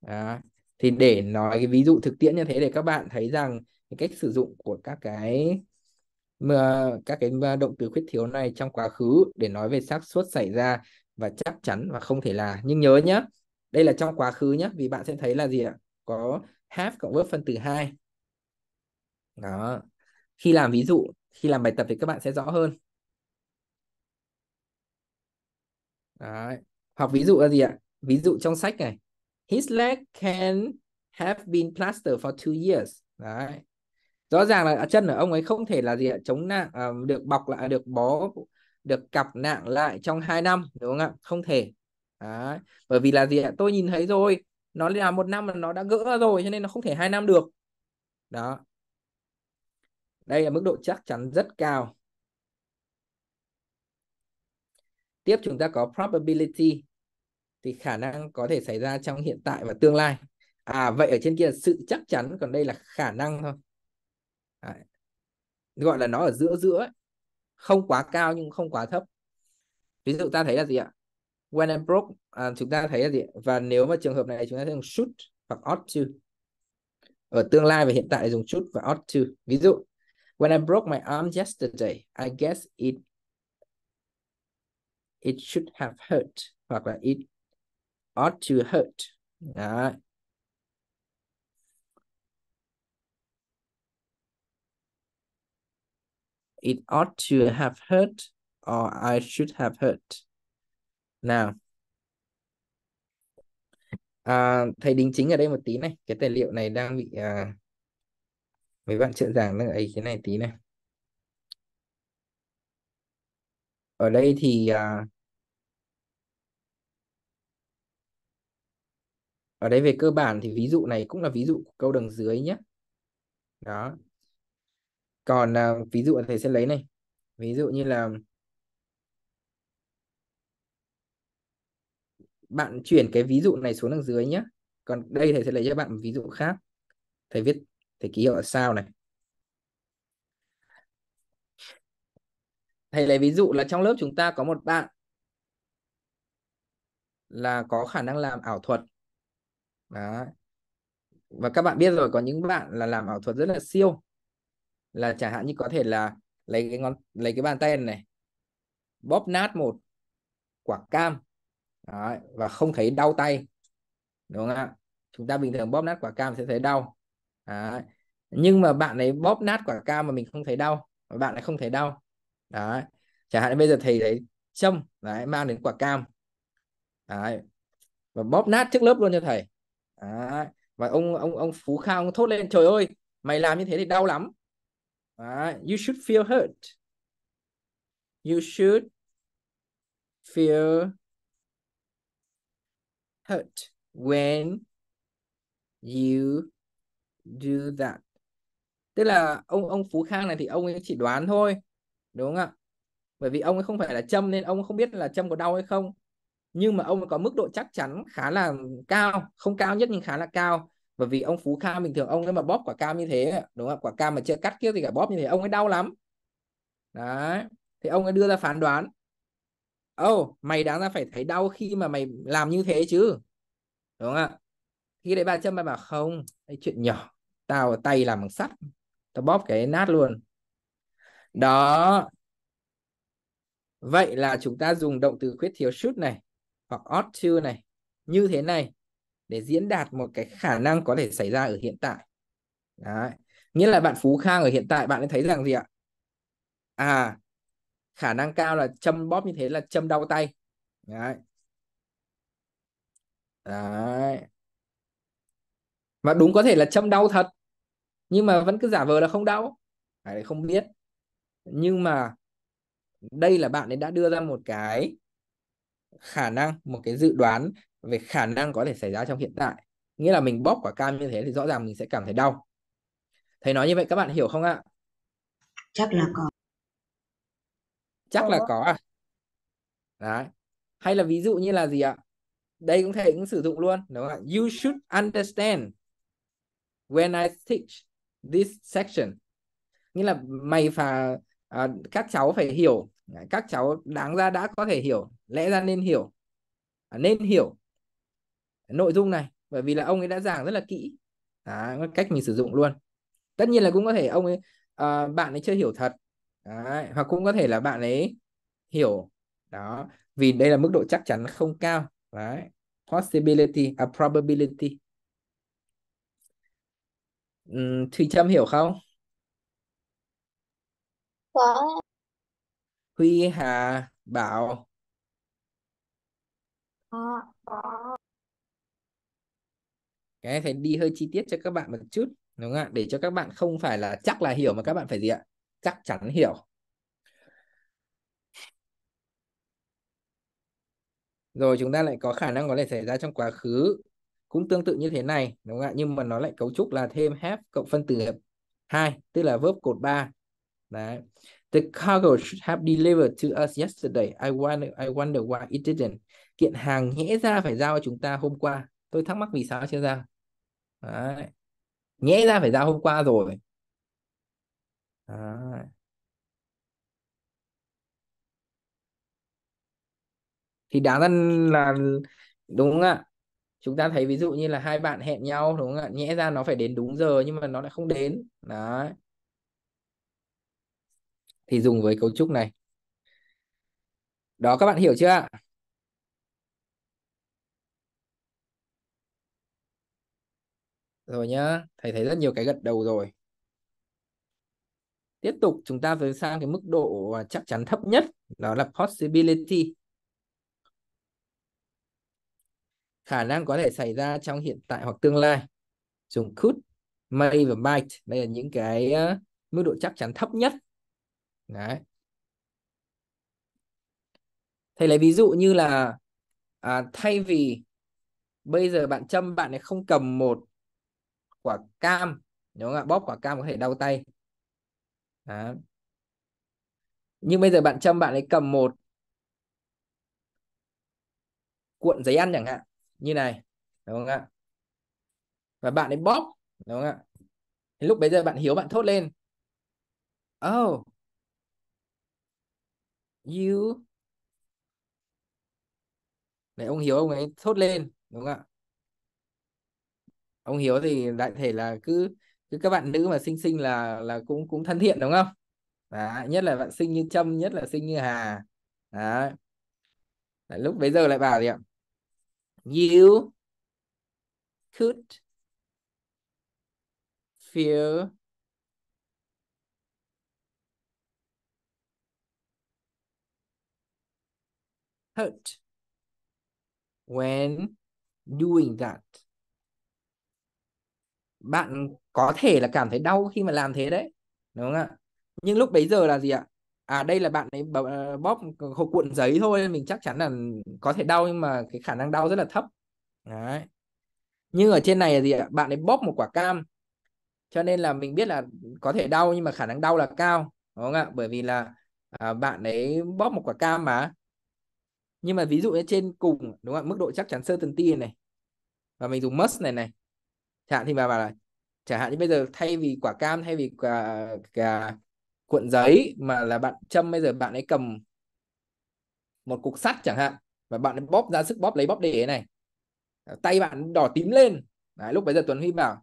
đó thì để nói cái ví dụ thực tiễn như thế để các bạn thấy rằng cái cách sử dụng của các cái các cái động từ khuyết thiếu này trong quá khứ để nói về xác suất xảy ra và chắc chắn và không thể là nhưng nhớ nhé đây là trong quá khứ nhé vì bạn sẽ thấy là gì ạ có have cộng với phân từ hai đó khi làm ví dụ khi làm bài tập thì các bạn sẽ rõ hơn Đấy. hoặc ví dụ là gì ạ ví dụ trong sách này his leg can have been plastered for two years Đấy. rõ ràng là chân ở ông ấy không thể là gì ạ chống nặng à, được bọc lại được bó được cặp nặng lại trong 2 năm đúng không ạ không thể Đấy. bởi vì là gì ạ tôi nhìn thấy rồi nó là một năm mà nó đã gỡ rồi cho nên nó không thể hai năm được đó đây là mức độ chắc chắn rất cao. Tiếp chúng ta có probability thì khả năng có thể xảy ra trong hiện tại và tương lai. À vậy ở trên kia là sự chắc chắn còn đây là khả năng thôi. À, gọi là nó ở giữa giữa không quá cao nhưng không quá thấp. Ví dụ ta thấy là gì ạ? When and broke à, chúng ta thấy là gì? Và nếu mà trường hợp này chúng ta dùng should hoặc ought to. Ở tương lai và hiện tại dùng should và ought to. Ví dụ When I broke my arm yesterday, I guess it it should have hurt hoặc là it ought to hurt. Đó. It ought to have hurt or I should have hurt. Now. À, thầy đính chính ở đây một tí này. Cái tài liệu này đang bị... Uh, mấy bạn trợ giảng đang ấy cái này tí này ở đây thì à, ở đây về cơ bản thì ví dụ này cũng là ví dụ của câu đằng dưới nhé đó còn à, ví dụ thầy sẽ lấy này ví dụ như là bạn chuyển cái ví dụ này xuống đằng dưới nhé còn đây thầy sẽ lấy cho bạn một ví dụ khác thầy viết thì ký hiệu là sao này thầy lấy ví dụ là trong lớp chúng ta có một bạn là có khả năng làm ảo thuật Đó. và các bạn biết rồi có những bạn là làm ảo thuật rất là siêu là chẳng hạn như có thể là lấy cái ngón lấy cái bàn tay này bóp nát một quả cam Đó. và không thấy đau tay đúng không ạ chúng ta bình thường bóp nát quả cam sẽ thấy đau đấy nhưng mà bạn ấy bóp nát quả cam mà mình không thấy đau mà bạn ấy không thấy đau Đấy, chẳng hạn bây giờ thầy đấy xông đấy mang đến quả cam đấy. và bóp nát trước lớp luôn cho thầy đấy. và ông ông ông phú khao ông thốt lên trời ơi mày làm như thế thì đau lắm đấy. you should feel hurt you should feel hurt when you do that tức là ông ông Phú Khang này thì ông ấy chỉ đoán thôi đúng không ạ bởi vì ông ấy không phải là châm nên ông không biết là châm có đau hay không nhưng mà ông có mức độ chắc chắn khá là cao không cao nhất nhưng khá là cao bởi vì ông Phú Khang bình thường ông ấy mà bóp quả cam như thế đúng không ạ quả cam mà chưa cắt kia thì cả bóp như thế ông ấy đau lắm đấy thì ông ấy đưa ra phán đoán ô oh, mày đáng ra phải thấy đau khi mà mày làm như thế chứ đúng không ạ khi đấy bà Trâm bà bảo không đây chuyện nhỏ tao tay làm bằng sắt tao bóp cái nát luôn đó vậy là chúng ta dùng động từ khuyết thiếu should này hoặc ought to này như thế này để diễn đạt một cái khả năng có thể xảy ra ở hiện tại Đấy. nghĩa là bạn phú khang ở hiện tại bạn ấy thấy rằng gì ạ à khả năng cao là châm bóp như thế là châm đau tay Đấy. Đấy và đúng có thể là châm đau thật nhưng mà vẫn cứ giả vờ là không đau phải không biết nhưng mà đây là bạn ấy đã đưa ra một cái khả năng một cái dự đoán về khả năng có thể xảy ra trong hiện tại nghĩa là mình bóp quả cam như thế thì rõ ràng mình sẽ cảm thấy đau thầy nói như vậy các bạn hiểu không ạ chắc là có chắc có. là có à đấy hay là ví dụ như là gì ạ đây cũng thể cũng sử dụng luôn đúng không ạ you should understand when I teach this section nghĩa là mày và uh, à, các cháu phải hiểu các cháu đáng ra đã có thể hiểu lẽ ra nên hiểu à, nên hiểu nội dung này bởi vì là ông ấy đã giảng rất là kỹ à, cách mình sử dụng luôn tất nhiên là cũng có thể ông ấy uh, bạn ấy chưa hiểu thật Đấy, hoặc cũng có thể là bạn ấy hiểu đó vì đây là mức độ chắc chắn không cao Đấy. possibility a probability Ừm, Thùy Trâm hiểu không? có Huy Hà Bảo có có cái phải đi hơi chi tiết cho các bạn một chút đúng không ạ để cho các bạn không phải là chắc là hiểu mà các bạn phải gì ạ chắc chắn hiểu rồi chúng ta lại có khả năng có thể xảy ra trong quá khứ cũng tương tự như thế này đúng không ạ nhưng mà nó lại cấu trúc là thêm have cộng phân từ hiệp 2 tức là verb cột 3 đấy the cargo should have delivered to us yesterday I wonder I wonder why it didn't kiện hàng nhẽ ra phải giao cho chúng ta hôm qua tôi thắc mắc vì sao chưa giao đấy. nhẽ ra phải giao hôm qua rồi đấy. thì đáng ra là đúng không ạ chúng ta thấy ví dụ như là hai bạn hẹn nhau đúng không ạ nhẽ ra nó phải đến đúng giờ nhưng mà nó lại không đến đấy thì dùng với cấu trúc này đó các bạn hiểu chưa ạ rồi nhá thầy thấy rất nhiều cái gật đầu rồi tiếp tục chúng ta tới sang cái mức độ à, chắc chắn thấp nhất đó là possibility khả năng có thể xảy ra trong hiện tại hoặc tương lai dùng could may và might đây là những cái ờ, mức độ chắc chắn thấp nhất đấy thầy lấy ví dụ như là à, thay vì bây giờ bạn châm bạn ấy không cầm một quả cam đúng không ạ bóp quả cam có thể đau tay Đó. nhưng bây giờ bạn châm bạn ấy cầm một cuộn giấy ăn chẳng hạn như này đúng không ạ và bạn ấy bóp đúng không ạ thì lúc bây giờ bạn hiếu bạn thốt lên oh you để ông hiếu ông ấy thốt lên đúng không ạ ông hiếu thì đại thể là cứ cứ các bạn nữ mà xinh xinh là là cũng cũng thân thiện đúng không Đấy, nhất là bạn xinh như trâm nhất là xinh như hà đó Đấy, lúc bấy giờ lại bảo gì ạ you could feel hurt when doing that. Bạn có thể là cảm thấy đau khi mà làm thế đấy, đúng không ạ? Nhưng lúc bấy giờ là gì ạ? à đây là bạn ấy ờ, bóp hộp cuộn giấy thôi mình chắc chắn là có thể đau nhưng mà cái khả năng đau rất là thấp đấy nhưng ở trên này là gì ạ bạn ấy bóp một quả cam cho nên là mình biết là có thể đau nhưng mà khả năng đau là cao đúng không ạ bởi vì là à, bạn ấy bóp một quả cam mà nhưng mà ví dụ như trên cùng đúng không ạ mức độ chắc chắn certainty này và mình dùng must này này chẳng hạn thì bà bảo là chẳng hạn như bây giờ thay vì quả cam thay vì quả, quả à, cuộn giấy mà là bạn châm bây giờ bạn ấy cầm một cục sắt chẳng hạn và bạn ấy bóp ra sức bóp lấy bóp để này ờ, tay bạn đỏ tím lên Đấy, lúc bây giờ Tuấn Huy bảo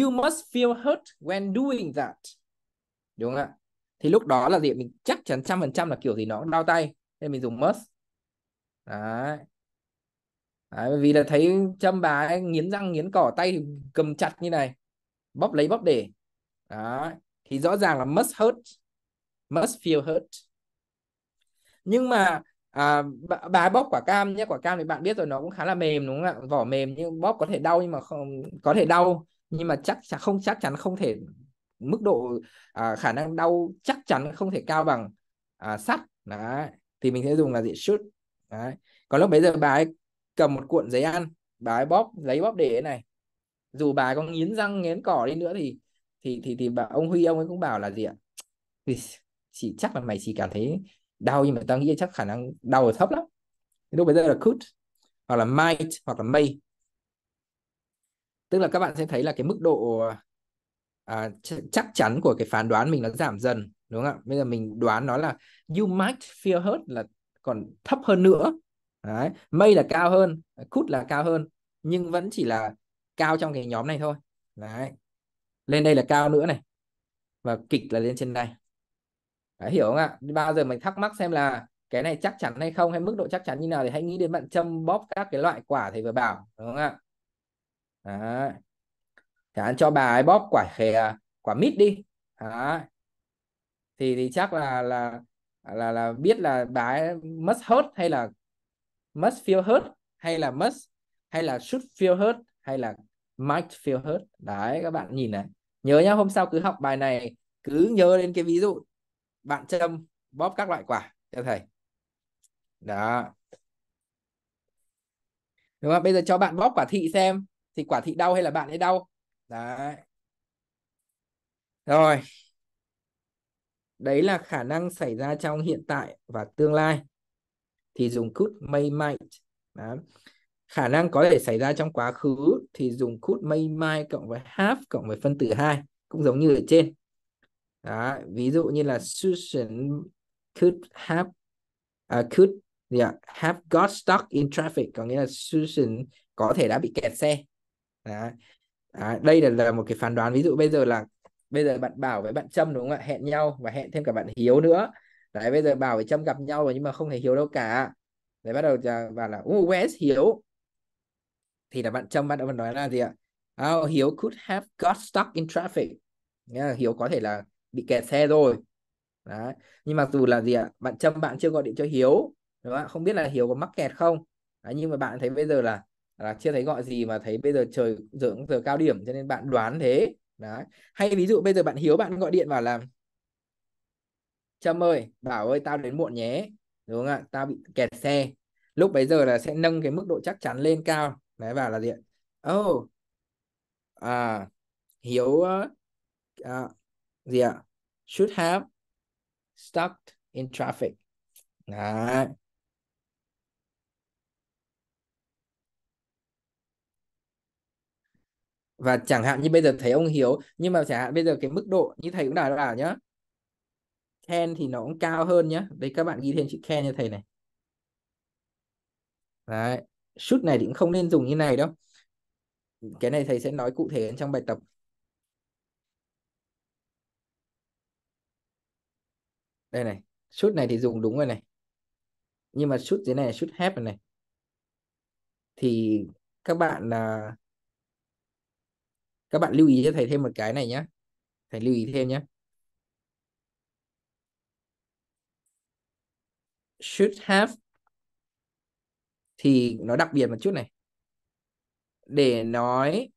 you must feel hurt when doing that đúng không ạ thì lúc đó là gì mình chắc chắn trăm phần trăm là kiểu gì nó đau tay nên mình dùng must đấy. đấy vì là thấy châm bà ấy nghiến răng nghiến cỏ tay cầm chặt như này bóp lấy bóp để đó thì rõ ràng là must hurt must feel hurt nhưng mà à, bà bóp quả cam nhé quả cam thì bạn biết rồi nó cũng khá là mềm đúng không ạ vỏ mềm nhưng bóp có thể đau nhưng mà không có thể đau nhưng mà chắc chắn không chắc chắn không thể mức độ à, khả năng đau chắc chắn không thể cao bằng à, sắt đấy thì mình sẽ dùng là gì shoot đấy còn lúc bấy giờ bà ấy cầm một cuộn giấy ăn bà ấy bóp giấy bóp để này dù bà ấy có nghiến răng nghiến cỏ đi nữa thì thì thì thì bà ông Huy ông ấy cũng bảo là gì ạ chỉ chắc là mày chỉ cảm thấy đau nhưng mà tao nghĩ chắc khả năng đau là thấp lắm lúc bây giờ là could hoặc là might hoặc là may tức là các bạn sẽ thấy là cái mức độ à, chắc chắn của cái phán đoán mình nó giảm dần đúng không ạ bây giờ mình đoán nó là you might feel hurt là còn thấp hơn nữa Đấy. may là cao hơn could là cao hơn nhưng vẫn chỉ là cao trong cái nhóm này thôi Đấy. lên đây là cao nữa này và kịch là lên trên đây Đấy, hiểu không ạ bao giờ mình thắc mắc xem là cái này chắc chắn hay không hay mức độ chắc chắn như nào thì hãy nghĩ đến bạn châm bóp các cái loại quả thầy vừa bảo đúng không ạ Đấy. Chẳng hạn cho bà ấy bóp quả khè quả mít đi Đấy. thì thì chắc là là là là biết là bà ấy must hurt hay là must feel hurt hay là must hay là should feel hurt hay là might feel hurt đấy các bạn nhìn này nhớ nhá hôm sau cứ học bài này cứ nhớ đến cái ví dụ bạn châm bóp các loại quả cho thầy đó đúng không bây giờ cho bạn bóp quả thị xem thì quả thị đau hay là bạn ấy đau đấy rồi đấy là khả năng xảy ra trong hiện tại và tương lai thì dùng could may might đó. khả năng có thể xảy ra trong quá khứ thì dùng could may might cộng với have cộng với phân tử hai cũng giống như ở trên đó ví dụ như là Susan could have uh, could yeah, have got stuck in traffic có nghĩa là Susan có thể đã bị kẹt xe đó. À, đây là, là một cái phán đoán ví dụ bây giờ là bây giờ bạn bảo với bạn trâm đúng không ạ hẹn nhau và hẹn thêm cả bạn hiếu nữa đấy bây giờ bảo với trâm gặp nhau rồi nhưng mà không thấy hiếu đâu cả đấy bắt đầu và là oh, where's hiếu thì là bạn trâm bắt đầu nói là gì ạ oh, hiếu could have got stuck in traffic nghĩa là hiếu có thể là bị kẹt xe rồi đấy nhưng mà dù là gì ạ à? bạn trâm bạn chưa gọi điện cho hiếu đúng không? không biết là hiếu có mắc kẹt không đấy, nhưng mà bạn thấy bây giờ là là chưa thấy gọi gì mà thấy bây giờ trời giờ cũng giờ cao điểm cho nên bạn đoán thế đấy hay ví dụ bây giờ bạn hiếu bạn gọi điện vào là trâm ơi bảo ơi tao đến muộn nhé đúng không ạ tao bị kẹt xe lúc bấy giờ là sẽ nâng cái mức độ chắc chắn lên cao đấy và là gì ạ oh, à hiếu à, gì should have stuck in traffic Đấy. và chẳng hạn như bây giờ thấy ông Hiếu nhưng mà chẳng hạn bây giờ cái mức độ như thầy cũng đã bảo nhá can thì nó cũng cao hơn nhá đấy các bạn ghi thêm chữ can cho thầy này đấy chút này thì cũng không nên dùng như này đâu cái này thầy sẽ nói cụ thể trong bài tập đây này should này thì dùng đúng rồi này nhưng mà should thế này should have này, thì các bạn là các bạn lưu ý cho thầy thêm một cái này nhé thầy lưu ý thêm nhé should have thì nó đặc biệt một chút này để nói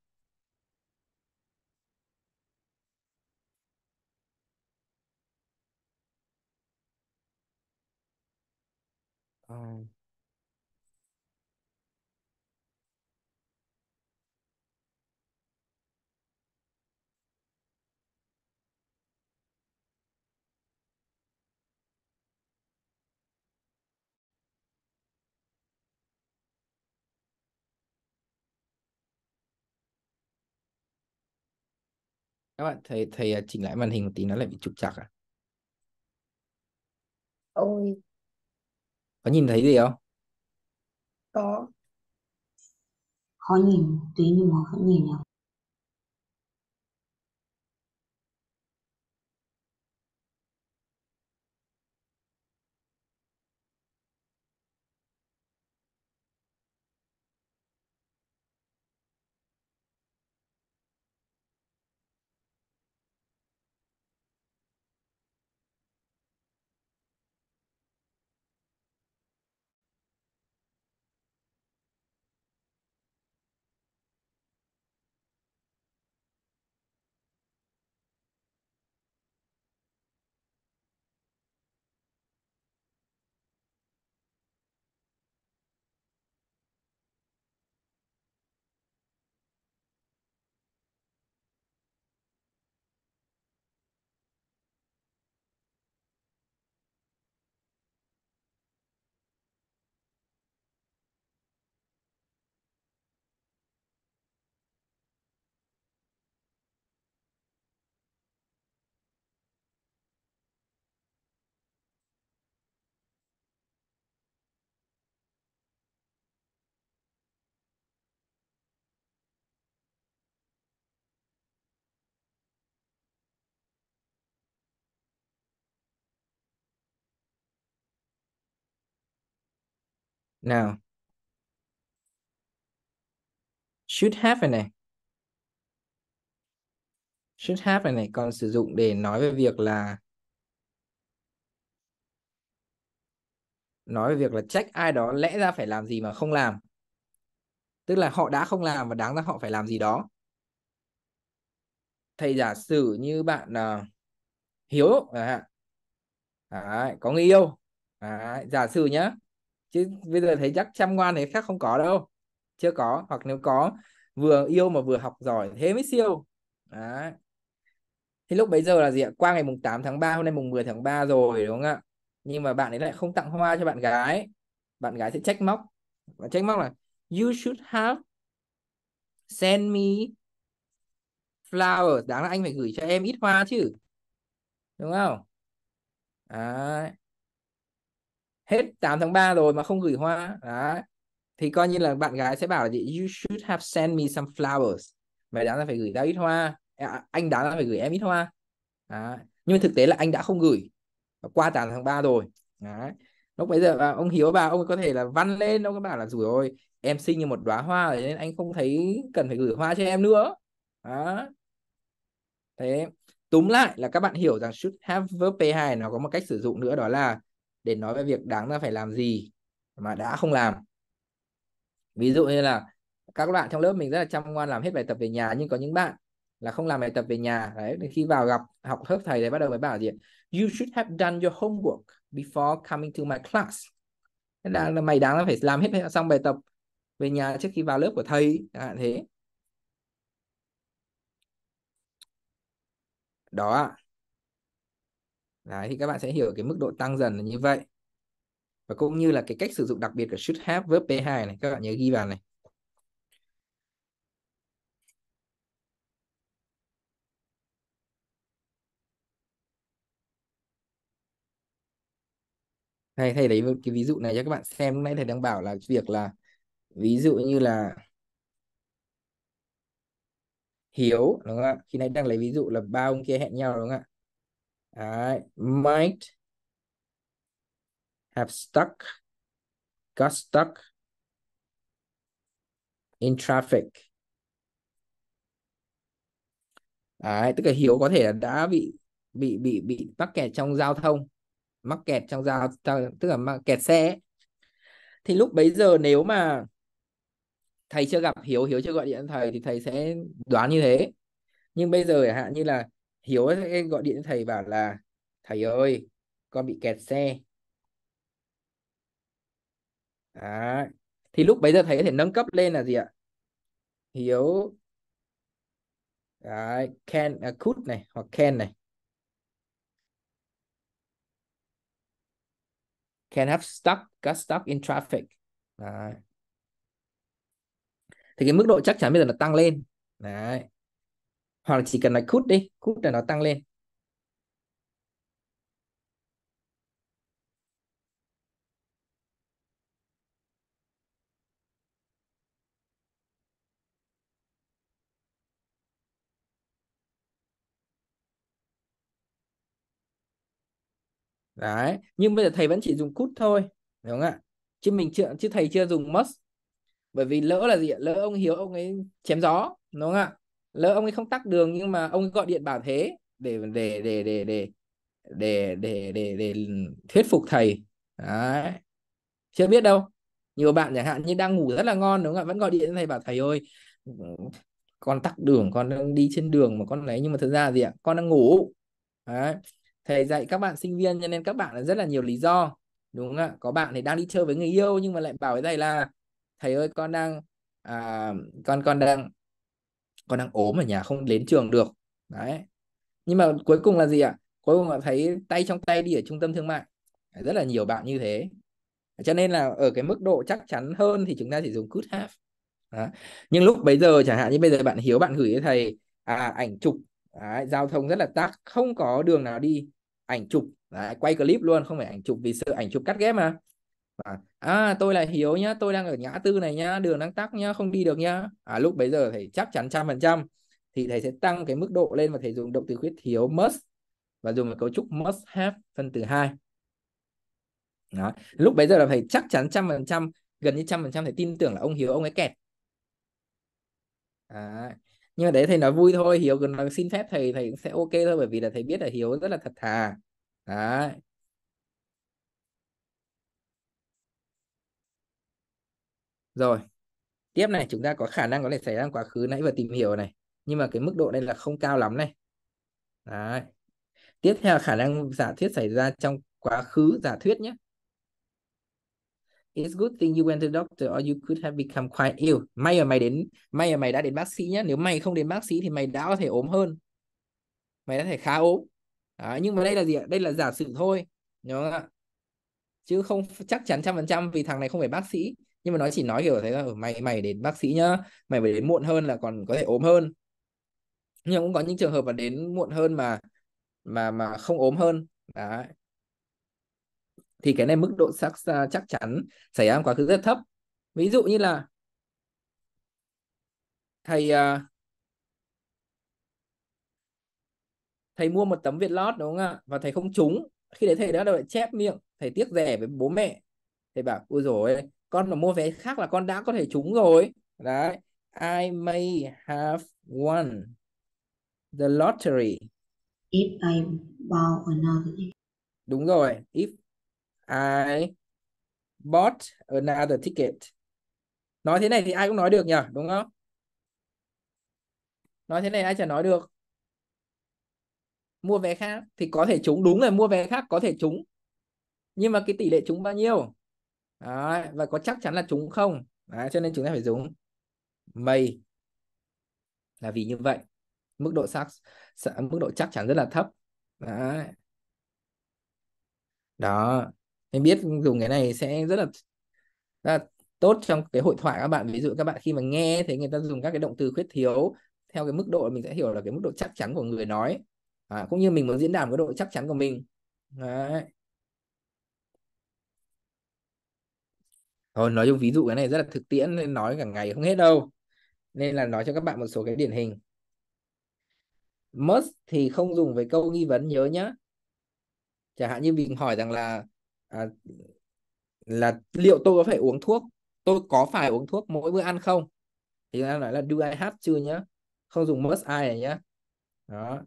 Ờ, các bạn thầy thầy à, chỉnh lại màn hình một tí nó lại bị trục trặc à ôi có nhìn thấy gì không có khó nhìn tí nhưng mà vẫn nhìn nhở Now, should have này Should have này này còn sử dụng để nói về việc là nói về việc là trách ai đó lẽ ra phải làm gì mà không làm. Tức là họ đã không làm và đáng ra họ phải làm gì đó. Thầy giả sử như bạn uh, Hiếu à, à, có người yêu. À, giả sử nhá chứ bây giờ thấy chắc chăm ngoan thì khác không có đâu chưa có hoặc nếu có vừa yêu mà vừa học giỏi thế mới siêu Đấy. Thì lúc bấy giờ là gì ạ? Qua ngày mùng 8 tháng 3, hôm nay mùng 10 tháng 3 rồi đúng không ạ? Nhưng mà bạn ấy lại không tặng hoa cho bạn gái. Bạn gái sẽ trách móc. Và trách móc là You should have send me flowers. Đáng là anh phải gửi cho em ít hoa chứ. Đúng không? Đấy hết 8 tháng 3 rồi mà không gửi hoa đấy thì coi như là bạn gái sẽ bảo là gì you should have sent me some flowers mày đáng là phải gửi tao ít hoa à, anh đáng là phải gửi em ít hoa đấy. nhưng mà thực tế là anh đã không gửi qua tám tháng 3 rồi đấy lúc bây giờ ông hiếu bà ông có thể là văn lên ông có bảo là rủi ôi em sinh như một đóa hoa rồi nên anh không thấy cần phải gửi hoa cho em nữa đó thế túm lại là các bạn hiểu rằng should have verb P2 nó có một cách sử dụng nữa đó là để nói về việc đáng ra phải làm gì mà đã không làm ví dụ như là các bạn trong lớp mình rất là chăm ngoan làm hết bài tập về nhà nhưng có những bạn là không làm bài tập về nhà đấy khi vào gặp học lớp thầy thì bắt đầu mới bảo gì you should have done your homework before coming to my class là, mày đáng là phải làm hết xong bài tập về nhà trước khi vào lớp của thầy thế đó Đấy, thì các bạn sẽ hiểu cái mức độ tăng dần là như vậy. Và cũng như là cái cách sử dụng đặc biệt của should have verb P2 này, các bạn nhớ ghi vào này. Thầy, thầy lấy cái ví dụ này cho các bạn xem. Lúc nãy thầy đang bảo là việc là ví dụ như là Hiếu, đúng không ạ? Khi nãy đang lấy ví dụ là ba ông kia hẹn nhau đúng không ạ? I might have stuck, got stuck in traffic. Đấy, tức là Hiếu có thể là đã bị bị bị bị mắc kẹt trong giao thông, mắc kẹt trong giao tức là mắc kẹt xe. Thì lúc bấy giờ nếu mà thầy chưa gặp Hiếu, Hiếu chưa gọi điện thầy thì thầy sẽ đoán như thế. Nhưng bây giờ chẳng hạn như là hiếu ấy, gọi điện cho thầy bảo là thầy ơi con bị kẹt xe à, thì lúc bấy giờ thầy có thể nâng cấp lên là gì ạ hiếu Đấy, can à, could này hoặc can này can have stuck got stuck in traffic Đấy. thì cái mức độ chắc chắn bây giờ là tăng lên Đấy hoặc là chỉ cần là could đi could là nó tăng lên đấy nhưng bây giờ thầy vẫn chỉ dùng could thôi đúng không ạ chứ mình chưa chứ thầy chưa dùng must bởi vì lỡ là gì ạ lỡ ông hiếu ông ấy chém gió đúng không ạ lỡ ông ấy không tắt đường nhưng mà ông ấy gọi điện bảo thế để để để để để để để để, để thuyết phục thầy đấy chưa biết đâu nhiều bạn chẳng hạn như đang ngủ rất là ngon đúng không ạ vẫn gọi điện thầy bảo thầy ơi con tắt đường con đang đi trên đường mà con lấy nhưng mà thực ra gì ạ con đang ngủ đấy. thầy dạy các bạn sinh viên cho nên các bạn là rất là nhiều lý do đúng không ạ có bạn thì đang đi chơi với người yêu nhưng mà lại bảo với thầy là thầy ơi con đang à, con con đang con đang ốm ở nhà không đến trường được đấy nhưng mà cuối cùng là gì ạ cuối cùng là thấy tay trong tay đi ở trung tâm thương mại rất là nhiều bạn như thế cho nên là ở cái mức độ chắc chắn hơn thì chúng ta chỉ dùng could have đó. nhưng lúc bấy giờ chẳng hạn như bây giờ bạn hiếu bạn gửi cho thầy à, ảnh chụp đấy, giao thông rất là tắc không có đường nào đi ảnh chụp đấy, quay clip luôn không phải ảnh chụp vì sợ ảnh chụp cắt ghép mà và à tôi là Hiếu nhá tôi đang ở ngã tư này nhá đường đang tắc nhá không đi được nhá à lúc bấy giờ thầy chắc chắn trăm phần trăm thì thầy sẽ tăng cái mức độ lên và thầy dùng động từ khuyết thiếu must và dùng cái cấu trúc must have phân từ hai đó. lúc bấy giờ là thầy chắc chắn trăm phần trăm gần như trăm phần trăm thầy tin tưởng là ông Hiếu ông ấy kẹt à, nhưng mà đấy thầy nói vui thôi Hiếu cần xin phép thầy thầy cũng sẽ ok thôi bởi vì là thầy biết là Hiếu rất là thật thà đấy Rồi, tiếp này chúng ta có khả năng có thể xảy ra quá khứ nãy vừa tìm hiểu này. Nhưng mà cái mức độ đây là không cao lắm này. Đấy. Tiếp theo khả năng giả thuyết xảy ra trong quá khứ giả thuyết nhé. It's good thing you went to doctor or you could have become quite ill. May là mày đến, may là mày đã đến bác sĩ nhé. Nếu mày không đến bác sĩ thì mày đã có thể ốm hơn. Mày đã thể khá ốm. Đó, nhưng mà đây là gì ạ? Đây là giả sử thôi. Đúng không ạ? Chứ không chắc chắn trăm phần trăm vì thằng này không phải bác sĩ nhưng mà nó chỉ nói kiểu thấy là ừ, mày mày đến bác sĩ nhá mày phải đến muộn hơn là còn có thể ốm hơn nhưng cũng có những trường hợp mà đến muộn hơn mà mà mà không ốm hơn đấy thì cái này mức độ xác chắc chắn xảy ra quá khứ rất thấp ví dụ như là thầy à, thầy mua một tấm việt lót đúng không ạ và thầy không trúng khi đấy thầy đã được chép miệng thầy tiếc rẻ với bố mẹ thầy bảo ôi rồi con mà mua vé khác là con đã có thể trúng rồi đấy I may have won the lottery if I bought another ticket đúng rồi if I bought another ticket nói thế này thì ai cũng nói được nhỉ đúng không nói thế này ai chả nói được mua vé khác thì có thể trúng đúng rồi mua vé khác có thể trúng nhưng mà cái tỷ lệ trúng bao nhiêu Đấy, và có chắc chắn là chúng không Đấy, cho nên chúng ta phải dùng may là vì như vậy mức độ xác mức độ chắc chắn rất là thấp Đấy. đó em biết dùng cái này sẽ rất là, rất là tốt trong cái hội thoại các bạn ví dụ các bạn khi mà nghe thấy người ta dùng các cái động từ khuyết thiếu theo cái mức độ mình sẽ hiểu là cái mức độ chắc chắn của người nói à, cũng như mình muốn diễn đạt cái độ chắc chắn của mình Đấy. thôi nói chung ví dụ cái này rất là thực tiễn nên nói cả ngày không hết đâu nên là nói cho các bạn một số cái điển hình must thì không dùng với câu nghi vấn nhớ nhá chẳng hạn như mình hỏi rằng là à, là liệu tôi có phải uống thuốc tôi có phải uống thuốc mỗi bữa ăn không thì ta nói là do I have chưa nhá không dùng must I này nhá đó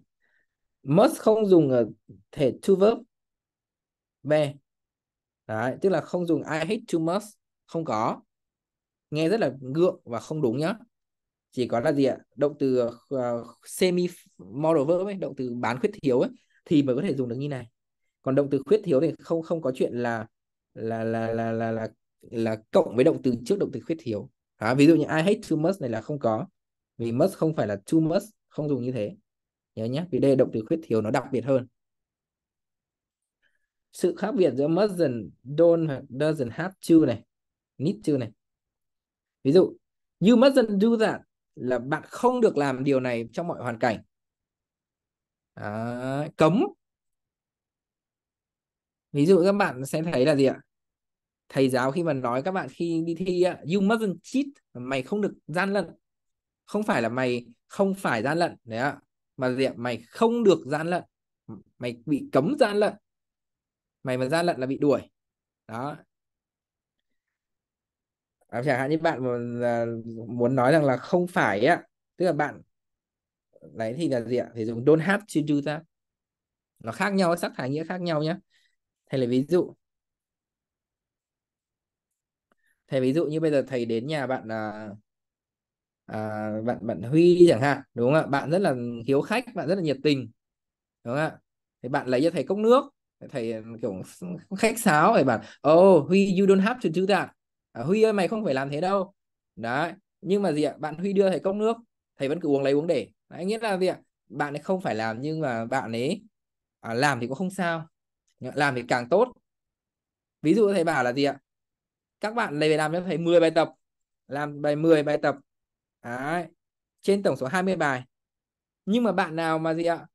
must không dùng ở thể to verb B đấy tức là không dùng I hate to must không có nghe rất là gượng và không đúng nhá chỉ có là gì ạ động từ uh, semi moreover ấy động từ bán khuyết thiếu ấy thì mới có thể dùng được như này còn động từ khuyết thiếu thì không không có chuyện là là là là là là, là cộng với động từ trước động từ khuyết thiếu à, ví dụ như I hate too much này là không có vì must không phải là too much không dùng như thế nhớ nhé vì đây động từ khuyết thiếu nó đặc biệt hơn sự khác biệt giữa must mustn't don't doesn't have to này need to này ví dụ you mustn't do that là bạn không được làm điều này trong mọi hoàn cảnh à, cấm ví dụ các bạn sẽ thấy là gì ạ thầy giáo khi mà nói các bạn khi đi thi á, you mustn't cheat mày không được gian lận không phải là mày không phải gian lận đấy ạ mà gì ạ mày không được gian lận mày bị cấm gian lận mày mà gian lận là bị đuổi đó à, chẳng hạn như bạn muốn, à, muốn nói rằng là không phải á tức là bạn đấy thì là gì ạ thì dùng don't have to do ra nó khác nhau sắc thái nghĩa khác nhau nhé thầy lấy ví dụ thầy ví dụ như bây giờ thầy đến nhà bạn à, à, bạn bạn Huy chẳng hạn đúng không ạ bạn rất là hiếu khách bạn rất là nhiệt tình đúng không ạ thì bạn lấy cho thầy cốc nước thầy kiểu khách sáo thì bạn oh Huy you don't have to do that À, Huy ơi mày không phải làm thế đâu đấy nhưng mà gì ạ bạn Huy đưa thầy cốc nước thầy vẫn cứ uống lấy uống để đấy, nghĩa là gì ạ bạn ấy không phải làm nhưng mà bạn ấy à, làm thì cũng không sao làm thì càng tốt ví dụ thầy bảo là gì ạ các bạn lấy về làm cho thầy 10 bài tập làm bài 10 bài tập đấy. trên tổng số 20 bài nhưng mà bạn nào mà gì ạ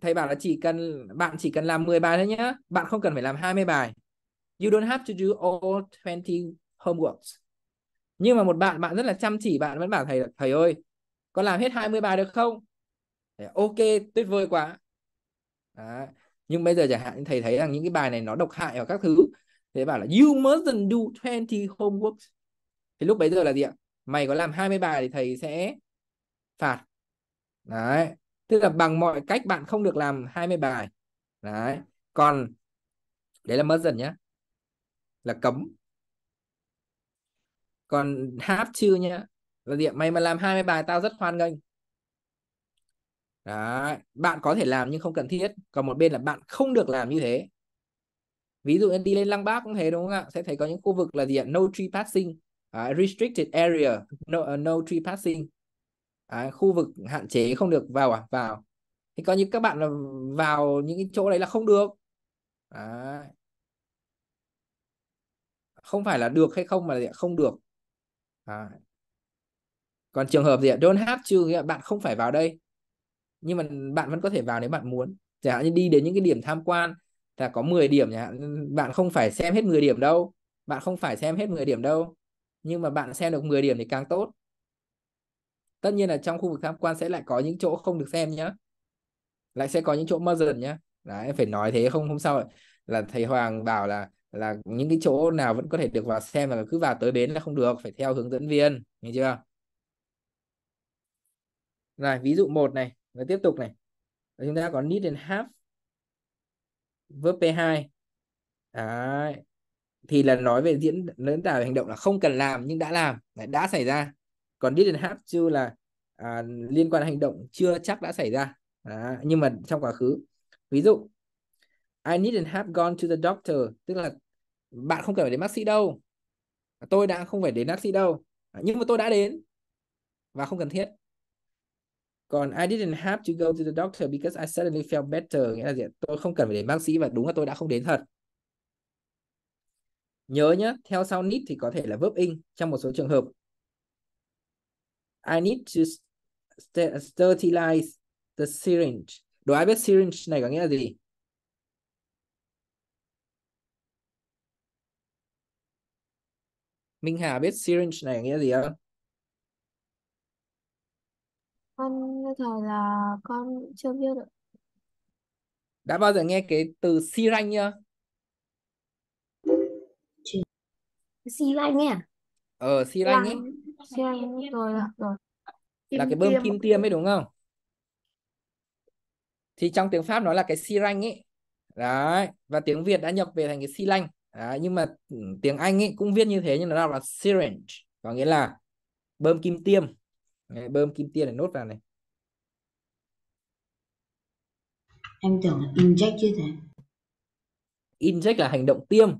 thầy bảo là chỉ cần bạn chỉ cần làm 10 bài thôi nhá bạn không cần phải làm 20 bài you don't have to do all 20 homeworks nhưng mà một bạn bạn rất là chăm chỉ bạn vẫn bảo thầy là thầy ơi con làm hết 20 bài được không ok tuyệt vời quá Đó. nhưng bây giờ chẳng hạn thầy thấy rằng những cái bài này nó độc hại hoặc các thứ thế bảo là you mustn't do 20 homeworks thì lúc bấy giờ là gì ạ mày có làm 20 bài thì thầy sẽ phạt đấy tức là bằng mọi cách bạn không được làm 20 bài đấy còn đấy là mất dần nhá là cấm còn have to nhá là gì mày mà làm hai mươi bài tao rất hoan nghênh Đấy. bạn có thể làm nhưng không cần thiết còn một bên là bạn không được làm như thế ví dụ như đi lên lăng bác cũng thế đúng không ạ sẽ thấy có những khu vực là gì ạ no tree passing uh, restricted area no, uh, no tree passing à, khu vực hạn chế không được vào à vào thì coi như các bạn là vào những cái chỗ đấy là không được à, không phải là được hay không mà là không được à. còn trường hợp gì ạ don't have to nghĩa là bạn không phải vào đây nhưng mà bạn vẫn có thể vào nếu bạn muốn chẳng hạn như đi đến những cái điểm tham quan là có 10 điểm chẳng bạn không phải xem hết 10 điểm đâu bạn không phải xem hết 10 điểm đâu nhưng mà bạn xem được 10 điểm thì càng tốt tất nhiên là trong khu vực tham quan sẽ lại có những chỗ không được xem nhá lại sẽ có những chỗ muzzle nhá đấy phải nói thế không hôm sau là thầy Hoàng bảo là là những cái chỗ nào vẫn có thể được vào xem và cứ vào tới đến là không được phải theo hướng dẫn viên nghe chưa rồi ví dụ một này rồi tiếp tục này rồi chúng ta có need and have verb P2 Đấy. thì là nói về diễn lớn tả hành động là không cần làm nhưng đã làm Đấy, đã xảy ra còn need didn't have chưa là à, liên quan hành động chưa chắc đã xảy ra à, nhưng mà trong quá khứ ví dụ I need didn't have gone to the doctor tức là bạn không cần phải đến bác sĩ đâu tôi đã không phải đến bác sĩ đâu nhưng mà tôi đã đến và không cần thiết còn I didn't have to go to the doctor because I suddenly felt better nghĩa là gì tôi không cần phải đến bác sĩ và đúng là tôi đã không đến thật nhớ nhé theo sau need thì có thể là verb in trong một số trường hợp I need to sterilize the syringe đồ ai biết syringe này có nghĩa là gì Minh Hà biết syringe này nghĩa gì không? Con thời là con chưa biết được. Đã bao giờ nghe cái từ syringe chưa? Syringe à? Ờ, syringe ấy. Syringe rồi rồi. Là cái bơm kim tiêm ấy đúng không? Thì trong tiếng Pháp nó là cái syringe ấy. Đấy, và tiếng Việt đã nhập về thành cái xi lanh à, nhưng mà ừ, tiếng Anh ấy cũng viết như thế nhưng nó đọc là syringe có nghĩa là bơm kim tiêm Đấy, bơm kim tiêm để nốt vào này em tưởng là inject chứ thế inject là hành động tiêm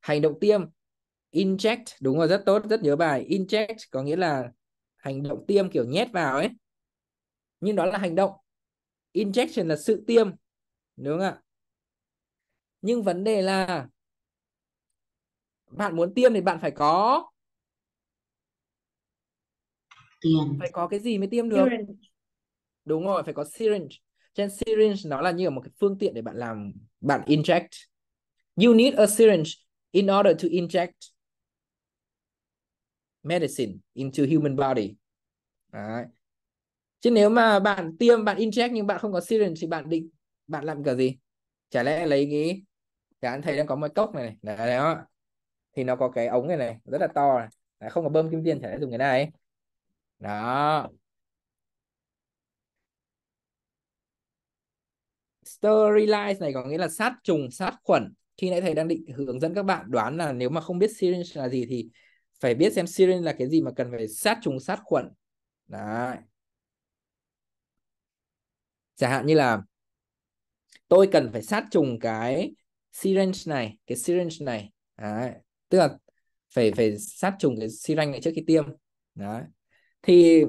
hành động tiêm inject đúng rồi rất tốt rất nhớ bài inject có nghĩa là hành động tiêm kiểu nhét vào ấy nhưng đó là hành động injection là sự tiêm đúng không ạ nhưng vấn đề là bạn muốn tiêm thì bạn phải có tiền phải có cái gì mới tiêm được syringe. đúng rồi phải có syringe trên syringe nó là như là một cái phương tiện để bạn làm bạn inject you need a syringe in order to inject medicine into human body Đấy. chứ nếu mà bạn tiêm bạn inject nhưng bạn không có syringe thì bạn định bạn làm cái gì chả lẽ lấy cái nhà anh thấy đang có một cốc này này đấy đó thì nó có cái ống này này rất là to này. Đấy, không có bơm kim tiền phải dùng cái này đó sterilize này có nghĩa là sát trùng sát khuẩn khi nãy thầy đang định hướng dẫn các bạn đoán là nếu mà không biết syringe là gì thì phải biết xem syringe là cái gì mà cần phải sát trùng sát khuẩn đấy chẳng hạn như là tôi cần phải sát trùng cái Syringe này cái syringe này đấy. tức là phải phải sát trùng cái syringe này trước khi tiêm đấy thì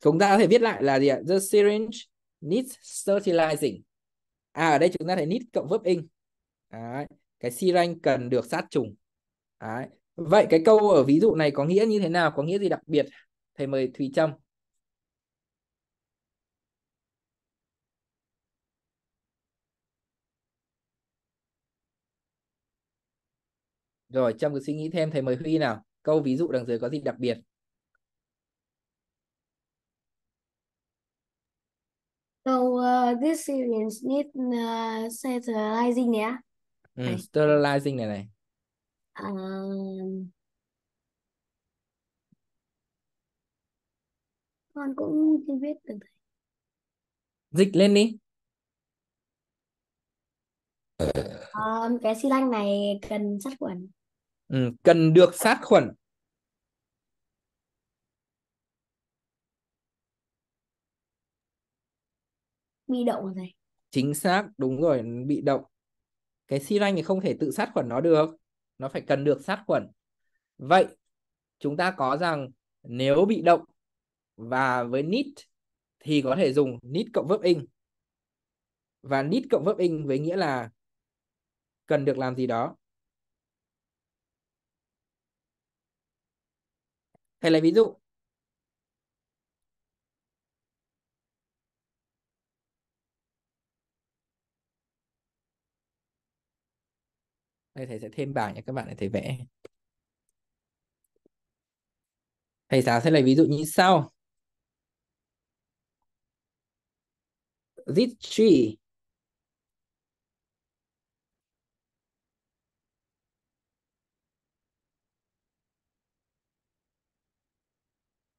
chúng ta có thể viết lại là gì ạ the syringe needs sterilizing à ở đây chúng ta thấy need cộng verb in đấy. cái syringe cần được sát trùng đấy. vậy cái câu ở ví dụ này có nghĩa như thế nào có nghĩa gì đặc biệt thầy mời Thùy Trâm Rồi Trâm cứ suy nghĩ thêm thầy mời Huy nào. Câu ví dụ đằng dưới có gì đặc biệt? So uh, ờ, this series need uh, ờ, sterilizing nhé. Ừ, này. sterilizing này này. Um, con cũng chưa biết được. Dịch lên đi. Um, cái xi lanh này cần sát khuẩn ừ, cần được sát khuẩn bị động rồi chính xác đúng rồi bị động cái xi lanh thì không thể tự sát khuẩn nó được nó phải cần được sát khuẩn vậy chúng ta có rằng nếu bị động và với nit thì có thể dùng nit cộng verb in và nit cộng verb in với nghĩa là cần được làm gì đó thầy lấy ví dụ đây thầy sẽ thêm bảng cho các bạn để thầy vẽ thầy giáo sẽ lấy ví dụ như sau this tree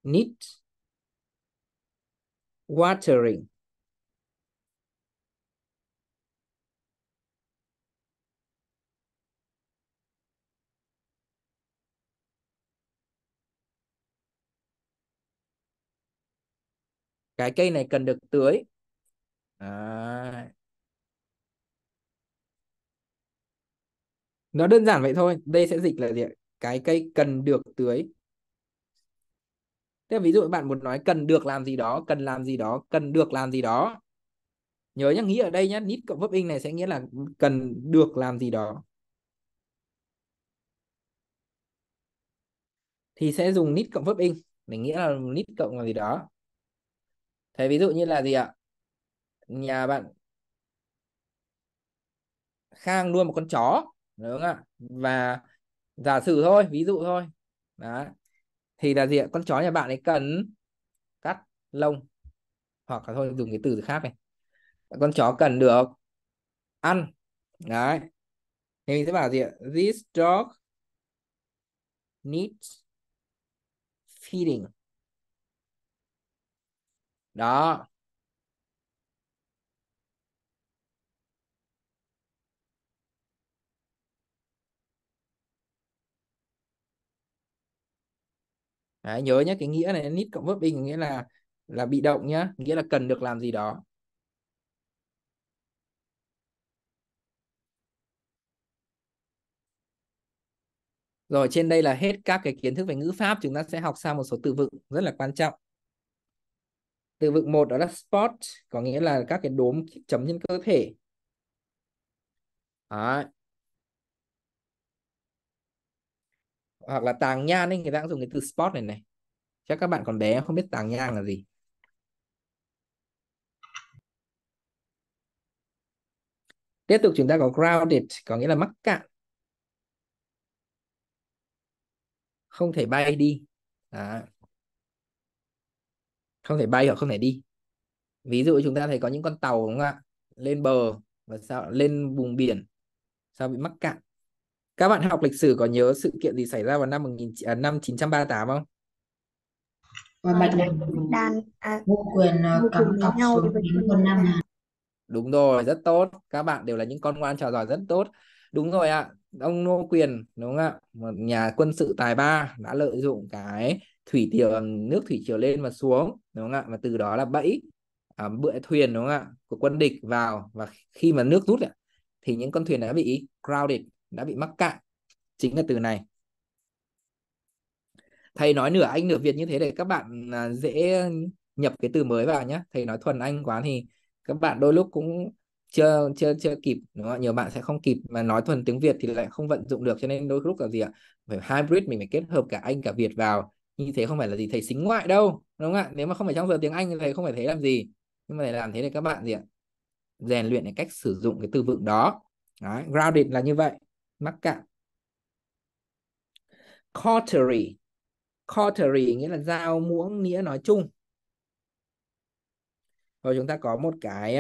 need watering. Cái cây này cần được tưới. À. Nó đơn giản vậy thôi. Đây sẽ dịch là gì ạ? Cái cây cần được tưới. Thế ví dụ bạn muốn nói cần được làm gì đó, cần làm gì đó, cần được làm gì đó. Nhớ nhá, nghĩ ở đây nhá, nít cộng vấp in này sẽ nghĩa là cần được làm gì đó. Thì sẽ dùng nít cộng vấp in, mình nghĩa là nít cộng là gì đó. Thế ví dụ như là gì ạ? Nhà bạn Khang nuôi một con chó, đúng không ạ? Và giả sử thôi, ví dụ thôi. Đó, thì là gì ạ con chó nhà bạn ấy cần cắt lông hoặc là thôi dùng cái từ khác này con chó cần được ăn đấy thì mình sẽ bảo gì ạ this dog needs feeding đó Đấy, nhớ nhé cái nghĩa này need cộng verb in nghĩa là là bị động nhá nghĩa là cần được làm gì đó Rồi trên đây là hết các cái kiến thức về ngữ pháp chúng ta sẽ học sang một số từ vựng rất là quan trọng. Từ vựng một đó là spot có nghĩa là các cái đốm chấm trên cơ thể. Đó. hoặc là tàng nhan ấy người ta cũng dùng cái từ spot này này chắc các bạn còn bé không biết tàng nhan là gì tiếp tục chúng ta có grounded có nghĩa là mắc cạn không thể bay đi à. không thể bay hoặc không thể đi ví dụ chúng ta thấy có những con tàu đúng không ạ lên bờ và sao lên vùng biển sao bị mắc cạn các bạn học lịch sử có nhớ sự kiện gì xảy ra vào năm 19, à, năm 938 không? Và Bạch Đàn đàn à, vô à, Đúng rồi, rất tốt. Các bạn đều là những con ngoan trò giỏi rất tốt. Đúng rồi ạ. Ông nô Quyền đúng không ạ? Một nhà quân sự tài ba đã lợi dụng cái thủy triều nước thủy triều lên và xuống đúng không ạ? Và từ đó là bẫy à, bựa thuyền đúng không ạ? của quân địch vào và khi mà nước rút thì những con thuyền đã bị crowded đã bị mắc cạn chính là từ này thầy nói nửa anh nửa việt như thế để các bạn à, dễ nhập cái từ mới vào nhé thầy nói thuần anh quá thì các bạn đôi lúc cũng chưa chưa chưa kịp đúng không? nhiều bạn sẽ không kịp mà nói thuần tiếng việt thì lại không vận dụng được cho nên đôi lúc là gì ạ phải hybrid mình phải kết hợp cả anh cả việt vào như thế không phải là gì thầy xính ngoại đâu đúng không ạ nếu mà không phải trong giờ tiếng anh thì thầy không phải thế làm gì nhưng mà để làm thế thì các bạn gì ạ rèn luyện cái cách sử dụng cái từ vựng đó Đấy, grounded là như vậy mắc cạn cautery cautery nghĩa là dao muỗng nghĩa nói chung rồi chúng ta có một cái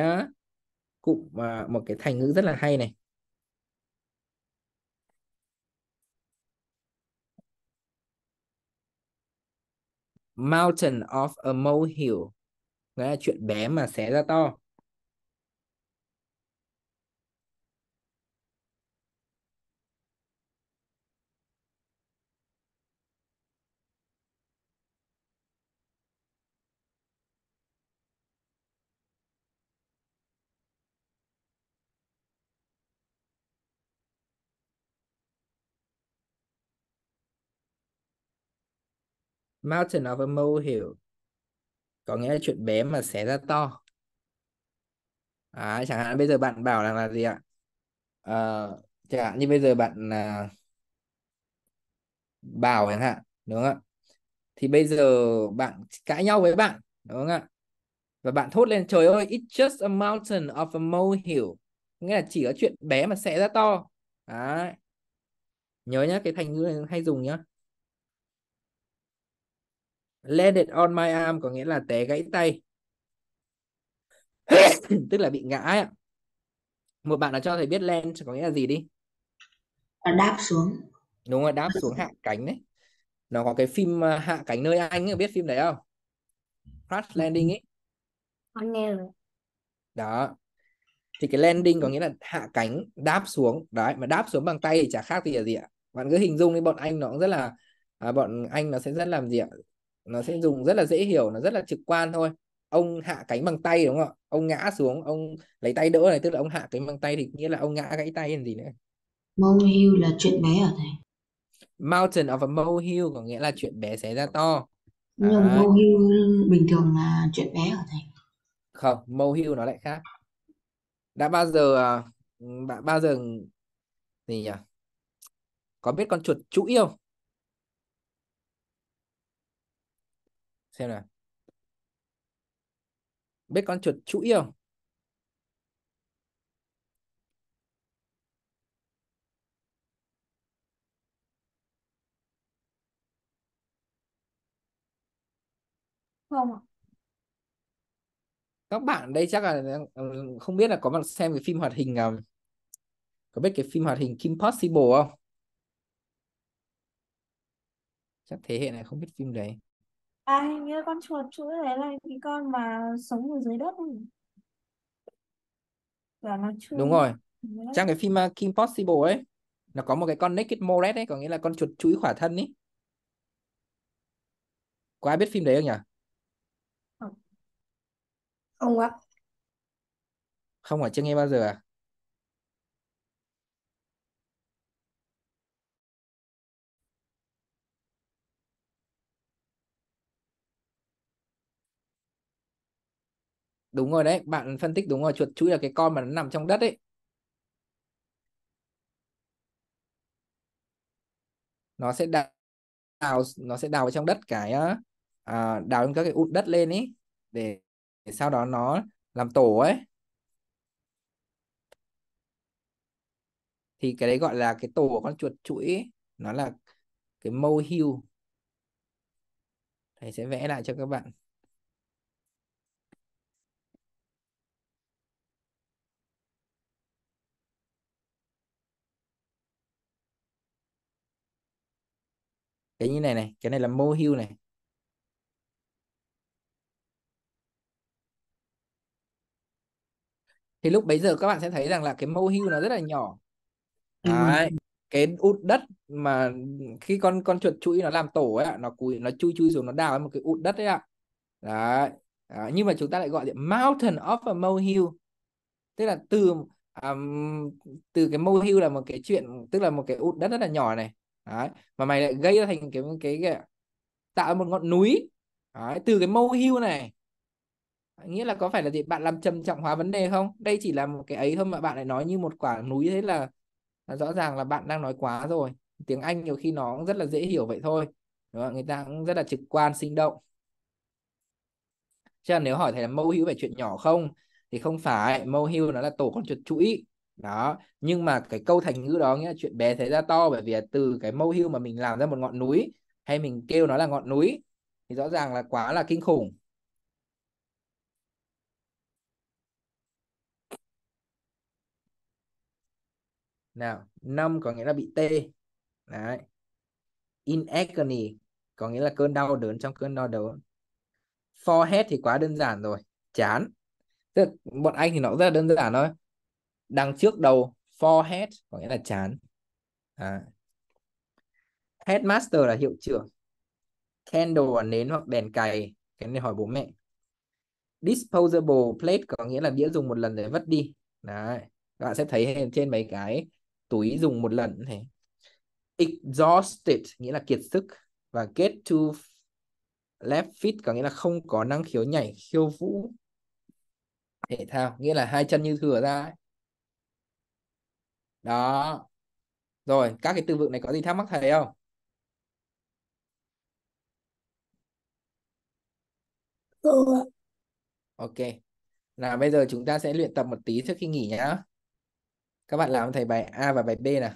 cụm à, một cái thành ngữ rất là hay này mountain of a molehill nghĩa là chuyện bé mà xé ra to Mountain of a molehill có nghĩa là chuyện bé mà xé ra to à, chẳng hạn bây giờ bạn bảo là là gì ạ à, chẳng hạn như bây giờ bạn là bảo chẳng hạn đúng không ạ thì bây giờ bạn cãi nhau với bạn đúng không ạ và bạn thốt lên trời ơi it's just a mountain of a molehill nghĩa là chỉ có chuyện bé mà xé ra to Đấy. nhớ nhá cái thành ngữ này hay dùng nhá landed on my arm có nghĩa là té gãy tay tức là bị ngã ạ một bạn đã cho thầy biết land có nghĩa là gì đi đáp xuống đúng rồi đáp xuống hạ cánh đấy nó có cái phim à, hạ cánh nơi anh ấy, biết phim đấy không crash landing ấy con nghe rồi đó thì cái landing có nghĩa là hạ cánh đáp xuống đấy mà đáp xuống bằng tay thì chả khác gì là gì ạ bạn cứ hình dung đi bọn anh nó cũng rất là à, bọn anh nó sẽ rất làm gì ạ nó sẽ dùng rất là dễ hiểu nó rất là trực quan thôi ông hạ cánh bằng tay đúng không ạ ông ngã xuống ông lấy tay đỡ này tức là ông hạ cánh bằng tay thì nghĩa là ông ngã gãy tay hay gì nữa mole là chuyện bé ở thầy mountain of a mole có nghĩa là chuyện bé xé ra to nhưng à. mole bình thường là chuyện bé ở thầy không mole nó lại khác đã bao giờ bạn à, bao giờ gì nhỉ có biết con chuột chũi không xem nào biết con chuột chuỗi không không ạ các bạn đây chắc là không biết là có bạn xem cái phim hoạt hình có biết cái phim hoạt hình Kim Possible không chắc thế hệ này không biết phim đấy À, hình như con chuột chuỗi đấy là cái con mà sống ở dưới đất không? Dạ, nó chưa Đúng rồi. dưới Trong cái phim uh, Kim Possible ấy, nó có một cái con Naked Mole ấy, có nghĩa là con chuột chuỗi khỏa thân ấy. Có ai biết phim đấy không nhỉ? Không ạ. Không phải chưa nghe bao giờ à? đúng rồi đấy bạn phân tích đúng rồi chuột chuỗi là cái con mà nó nằm trong đất ấy nó sẽ đào, nó sẽ đào vào trong đất cái à, đào các cái ụn đất lên ấy để, để sau đó nó làm tổ ấy thì cái đấy gọi là cái tổ của con chuột chuỗi nó là cái mô hưu thầy sẽ vẽ lại cho các bạn cái như này này cái này là mô hưu này thì lúc bấy giờ các bạn sẽ thấy rằng là cái mô hưu nó rất là nhỏ ừ. Đấy. cái út đất mà khi con con chuột chuỗi nó làm tổ ấy nó cùi nó chui chui xuống nó đào một cái út đất ấy ạ đấy à, nhưng mà chúng ta lại gọi là mountain of a molehill tức là từ um, từ cái molehill là một cái chuyện tức là một cái út đất rất là nhỏ này đấy. và mày lại gây ra thành cái cái, cái tạo một ngọn núi đấy. từ cái mâu hưu này nghĩa là có phải là gì bạn làm trầm trọng hóa vấn đề không đây chỉ là một cái ấy thôi mà bạn lại nói như một quả núi thế là, là rõ ràng là bạn đang nói quá rồi tiếng Anh nhiều khi nó cũng rất là dễ hiểu vậy thôi đúng không? người ta cũng rất là trực quan sinh động chứ là nếu hỏi thầy là mâu hữu về chuyện nhỏ không thì không phải mâu hữu nó là tổ con chuột chuỗi đó nhưng mà cái câu thành ngữ đó nghĩa là chuyện bé thấy ra to bởi vì từ cái mâu hưu mà mình làm ra một ngọn núi hay mình kêu nó là ngọn núi thì rõ ràng là quá là kinh khủng nào năm có nghĩa là bị tê đấy in agony có nghĩa là cơn đau đớn trong cơn đau đớn forehead thì quá đơn giản rồi chán tức bọn anh thì nó rất là đơn giản thôi đằng trước đầu forehead có nghĩa là chán à. headmaster là hiệu trưởng candle là nến hoặc đèn cày cái này hỏi bố mẹ disposable plate có nghĩa là đĩa dùng một lần để vứt đi đấy các bạn sẽ thấy trên mấy cái túi dùng một lần này exhausted nghĩa là kiệt sức và get to left feet có nghĩa là không có năng khiếu nhảy khiêu vũ thể thao nghĩa là hai chân như thừa ra ấy đó rồi các cái từ vựng này có gì thắc mắc thầy không ok là bây giờ chúng ta sẽ luyện tập một tí trước khi nghỉ nhá các bạn làm thầy bài A và bài B nào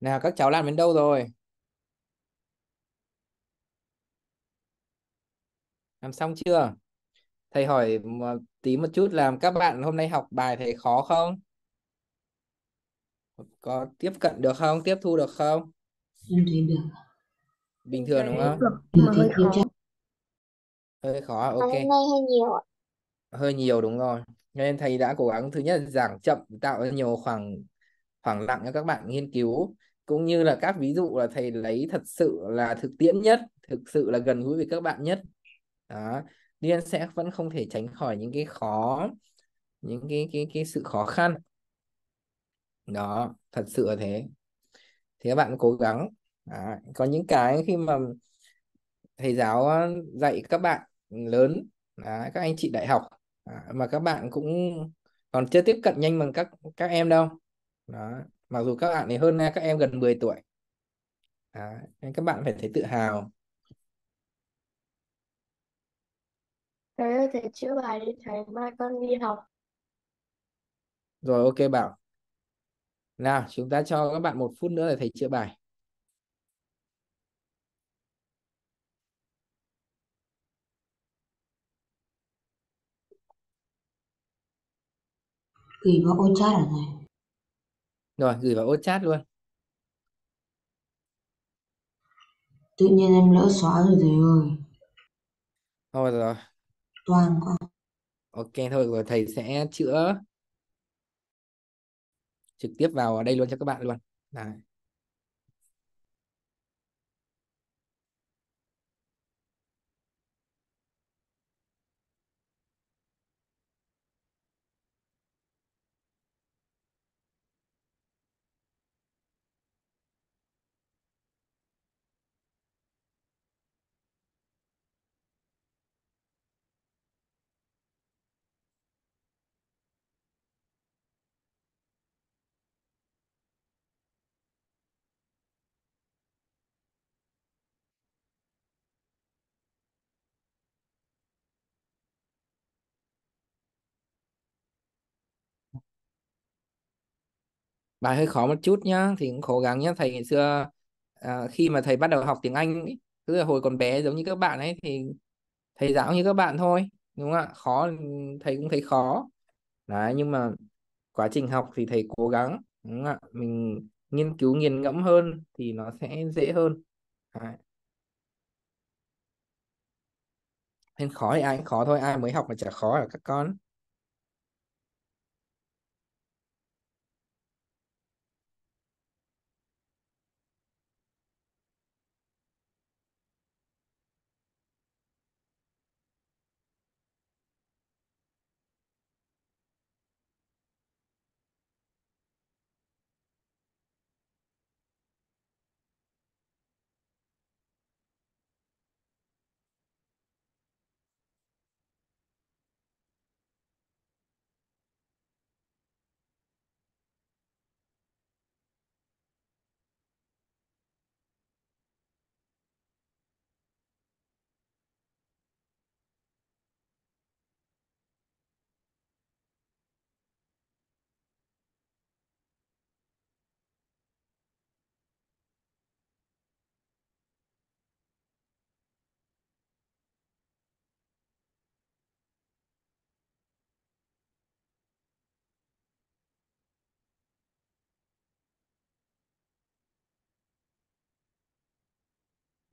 nào các cháu làm đến đâu rồi làm xong chưa thầy hỏi một tí một chút làm các bạn hôm nay học bài thầy khó không có tiếp cận được không tiếp thu được không em thấy được bình thường đúng không bình thường hơi, hơi khó ok hơi nhiều hơi nhiều đúng rồi nên thầy đã cố gắng thứ nhất là giảng chậm tạo nhiều khoảng khoảng lặng cho các bạn nghiên cứu cũng như là các ví dụ là thầy lấy thật sự là thực tiễn nhất thực sự là gần gũi với các bạn nhất đó nên sẽ vẫn không thể tránh khỏi những cái khó những cái cái cái sự khó khăn đó thật sự là thế thì các bạn cố gắng đó. có những cái khi mà thầy giáo ờ, dạy các bạn lớn đó, các anh chị đại học đó, mà các bạn cũng còn chưa tiếp cận nhanh bằng các các em đâu đó mặc dù các bạn ấy hơn các em gần 10 tuổi à, nên các bạn phải thấy tự hào Thầy ơi, thầy chữa bài đi thầy, mai con đi học. Rồi, ok Bảo. Nào, chúng ta cho các bạn một phút nữa để thầy chữa bài. Kỳ có ô chat rồi này rồi gửi vào ô chat luôn tự nhiên em lỡ xóa rồi thầy ơi thôi rồi toàn quá ok thôi rồi thầy sẽ chữa trực tiếp vào đây luôn cho các bạn luôn Đấy. bài hơi khó một chút nhá thì cũng cố gắng nhá thầy ngày xưa à, khi mà thầy bắt đầu học tiếng Anh ấy, tức là hồi còn bé giống như các bạn ấy thì thầy giáo như các bạn thôi đúng không ạ khó thầy cũng thấy khó đấy nhưng mà quá trình học thì thầy cố gắng đúng không ạ mình nghiên cứu nghiền ngẫm hơn thì nó sẽ dễ hơn đấy. nên khó thì ai cũng khó thôi ai mới học mà chả khó là các con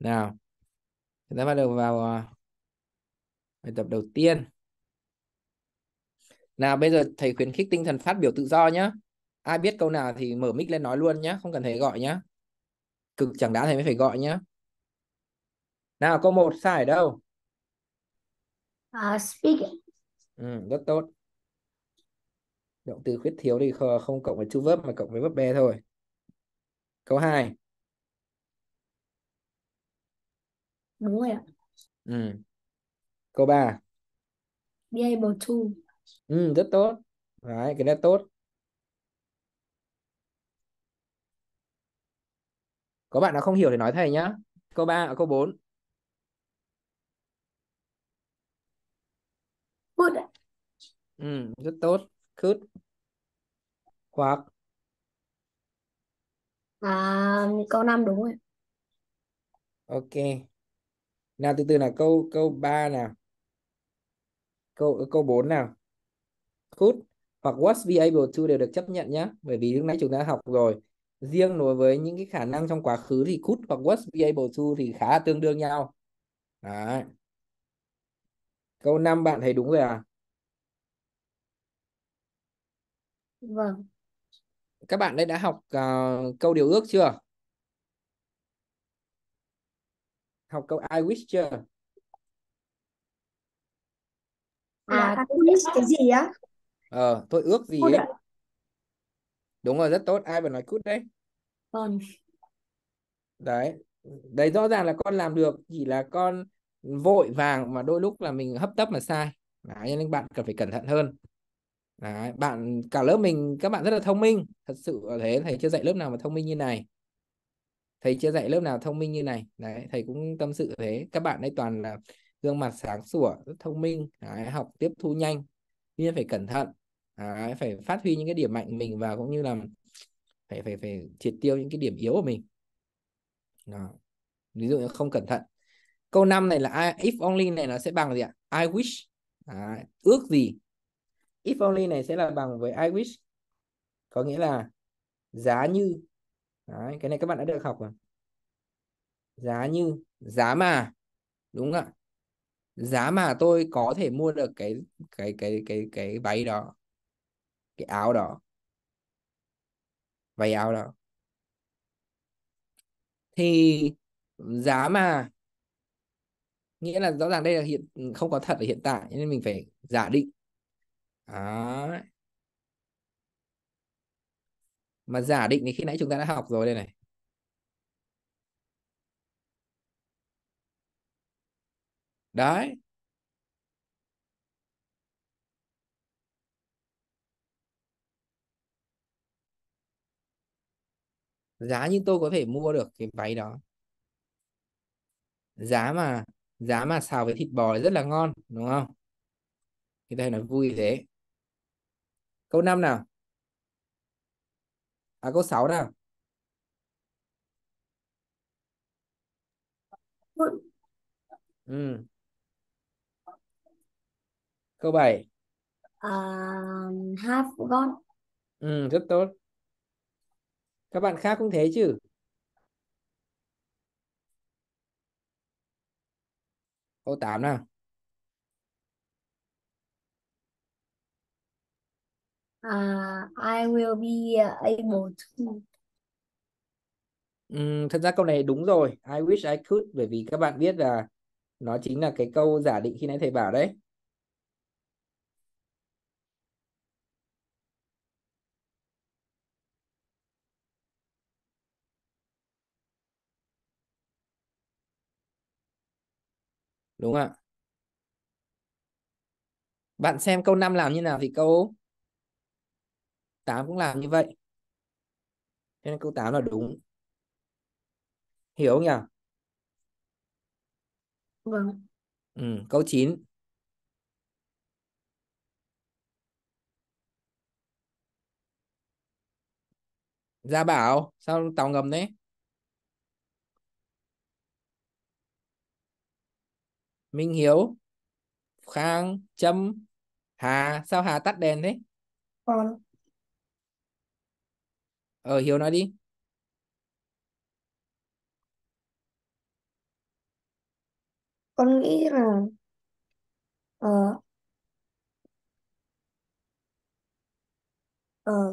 nào chúng ta bắt đầu vào à, bài tập đầu tiên nào bây giờ thầy khuyến khích tinh thần phát biểu tự do nhá ai biết câu nào thì mở mic lên nói luôn nhá không cần thầy gọi nhá cực chẳng đã thầy mới phải gọi nhá nào câu một sai ở đâu uh, à, speaking ừ, rất tốt động từ khuyết thiếu thì không cộng với chữ vấp mà cộng với vấp bê thôi câu 2 Đúng rồi ạ. Ừ. Câu 3. Be able to. Ừ, rất tốt. Đấy, cái đó tốt. Có bạn nào không hiểu thì nói thầy nhá. Câu 3 ở câu 4. Good ạ. Ừ, rất tốt. Could. Hoặc. À, câu năm đúng rồi. Ok nào từ từ là câu câu 3 nào câu câu 4 nào could hoặc was be able to đều được chấp nhận nhé bởi vì lúc nãy chúng ta học rồi riêng đối với những cái khả năng trong quá khứ thì could hoặc was be able to thì khá là tương đương nhau Đấy. câu 5 bạn thấy đúng rồi à vâng các bạn đây đã học uh, câu điều ước chưa học câu I wish chưa à, dạ, I wish cái gì á ờ tôi ước gì ấy đúng rồi rất tốt ai vừa nói cút đấy con. đấy đấy rõ ràng là con làm được chỉ là con vội vàng mà đôi lúc là mình hấp tấp mà sai đấy, nên bạn cần phải cẩn thận hơn đấy, bạn cả lớp mình các bạn rất là thông minh thật sự thế thầy chưa dạy lớp nào mà thông minh như này thầy chưa dạy lớp nào thông minh như này đấy thầy cũng tâm sự thế các bạn đây toàn là gương mặt sáng sủa rất thông minh đấy, học tiếp thu nhanh nhưng phải cẩn thận đấy, phải phát huy những cái điểm mạnh mình và cũng như là phải phải phải triệt tiêu những cái điểm yếu của mình Đó. ví dụ như không cẩn thận câu năm này là I, if only này nó sẽ bằng gì ạ I wish à, ước gì if only này sẽ là bằng với I wish có nghĩa là giá như Đấy, cái này các bạn đã được học rồi giá như giá mà đúng không ạ giá mà tôi có thể mua được cái cái cái cái cái váy đó cái áo đó váy áo đó thì giá mà nghĩa là rõ ràng đây là hiện không có thật ở hiện tại nên mình phải giả định à, mà giả định thì khi nãy chúng ta đã học rồi đây này đấy giá như tôi có thể mua được cái váy đó giá mà giá mà xào với thịt bò rất là ngon đúng không thì đây là vui thế câu 5 nào à câu 6 nào ừ. câu 7 à, uh, have gone ừ, rất tốt các bạn khác cũng thế chứ câu 8 nào uh, I will be uh, able to uhm, thật ra câu này đúng rồi I wish I could bởi vì các bạn biết là nó chính là cái câu giả định khi nãy thầy bảo đấy đúng ạ bạn xem câu 5 làm như nào thì câu 8 cũng làm như vậy cho nên câu 8 là đúng hiểu không nhỉ vâng ừ, câu 9 Gia Bảo sao tàu ngầm đấy Minh Hiếu Khang Trâm Hà sao Hà tắt đèn thế con ờ hiếu nói đi con nghĩ là ờ ờ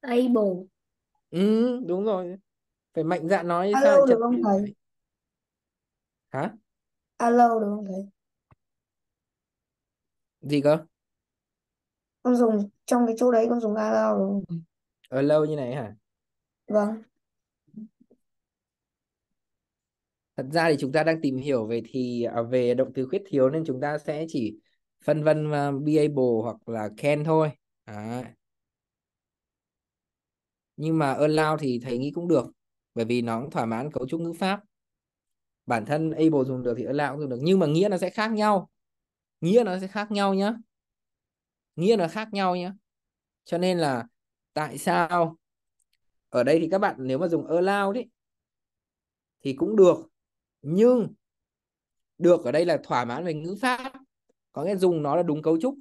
able ừ đúng rồi phải mạnh dạn nói chứ sao alo được chậm không chậm thầy hả alo được không thầy gì cơ con dùng trong cái chỗ đấy con dùng allow rồi lâu như này hả vâng thật ra thì chúng ta đang tìm hiểu về thì à, về động từ khuyết thiếu nên chúng ta sẽ chỉ phân vân uh, be able hoặc là can thôi à. nhưng mà allow thì thầy nghĩ cũng được bởi vì nó cũng thỏa mãn cấu trúc ngữ pháp bản thân able dùng được thì allow cũng dùng được nhưng mà nghĩa nó sẽ khác nhau nghĩa nó sẽ khác nhau nhá nghĩa nó khác nhau nhé cho nên là tại sao ở đây thì các bạn nếu mà dùng allow đấy thì cũng được nhưng được ở đây là thỏa mãn về ngữ pháp có nghĩa dùng nó là đúng cấu trúc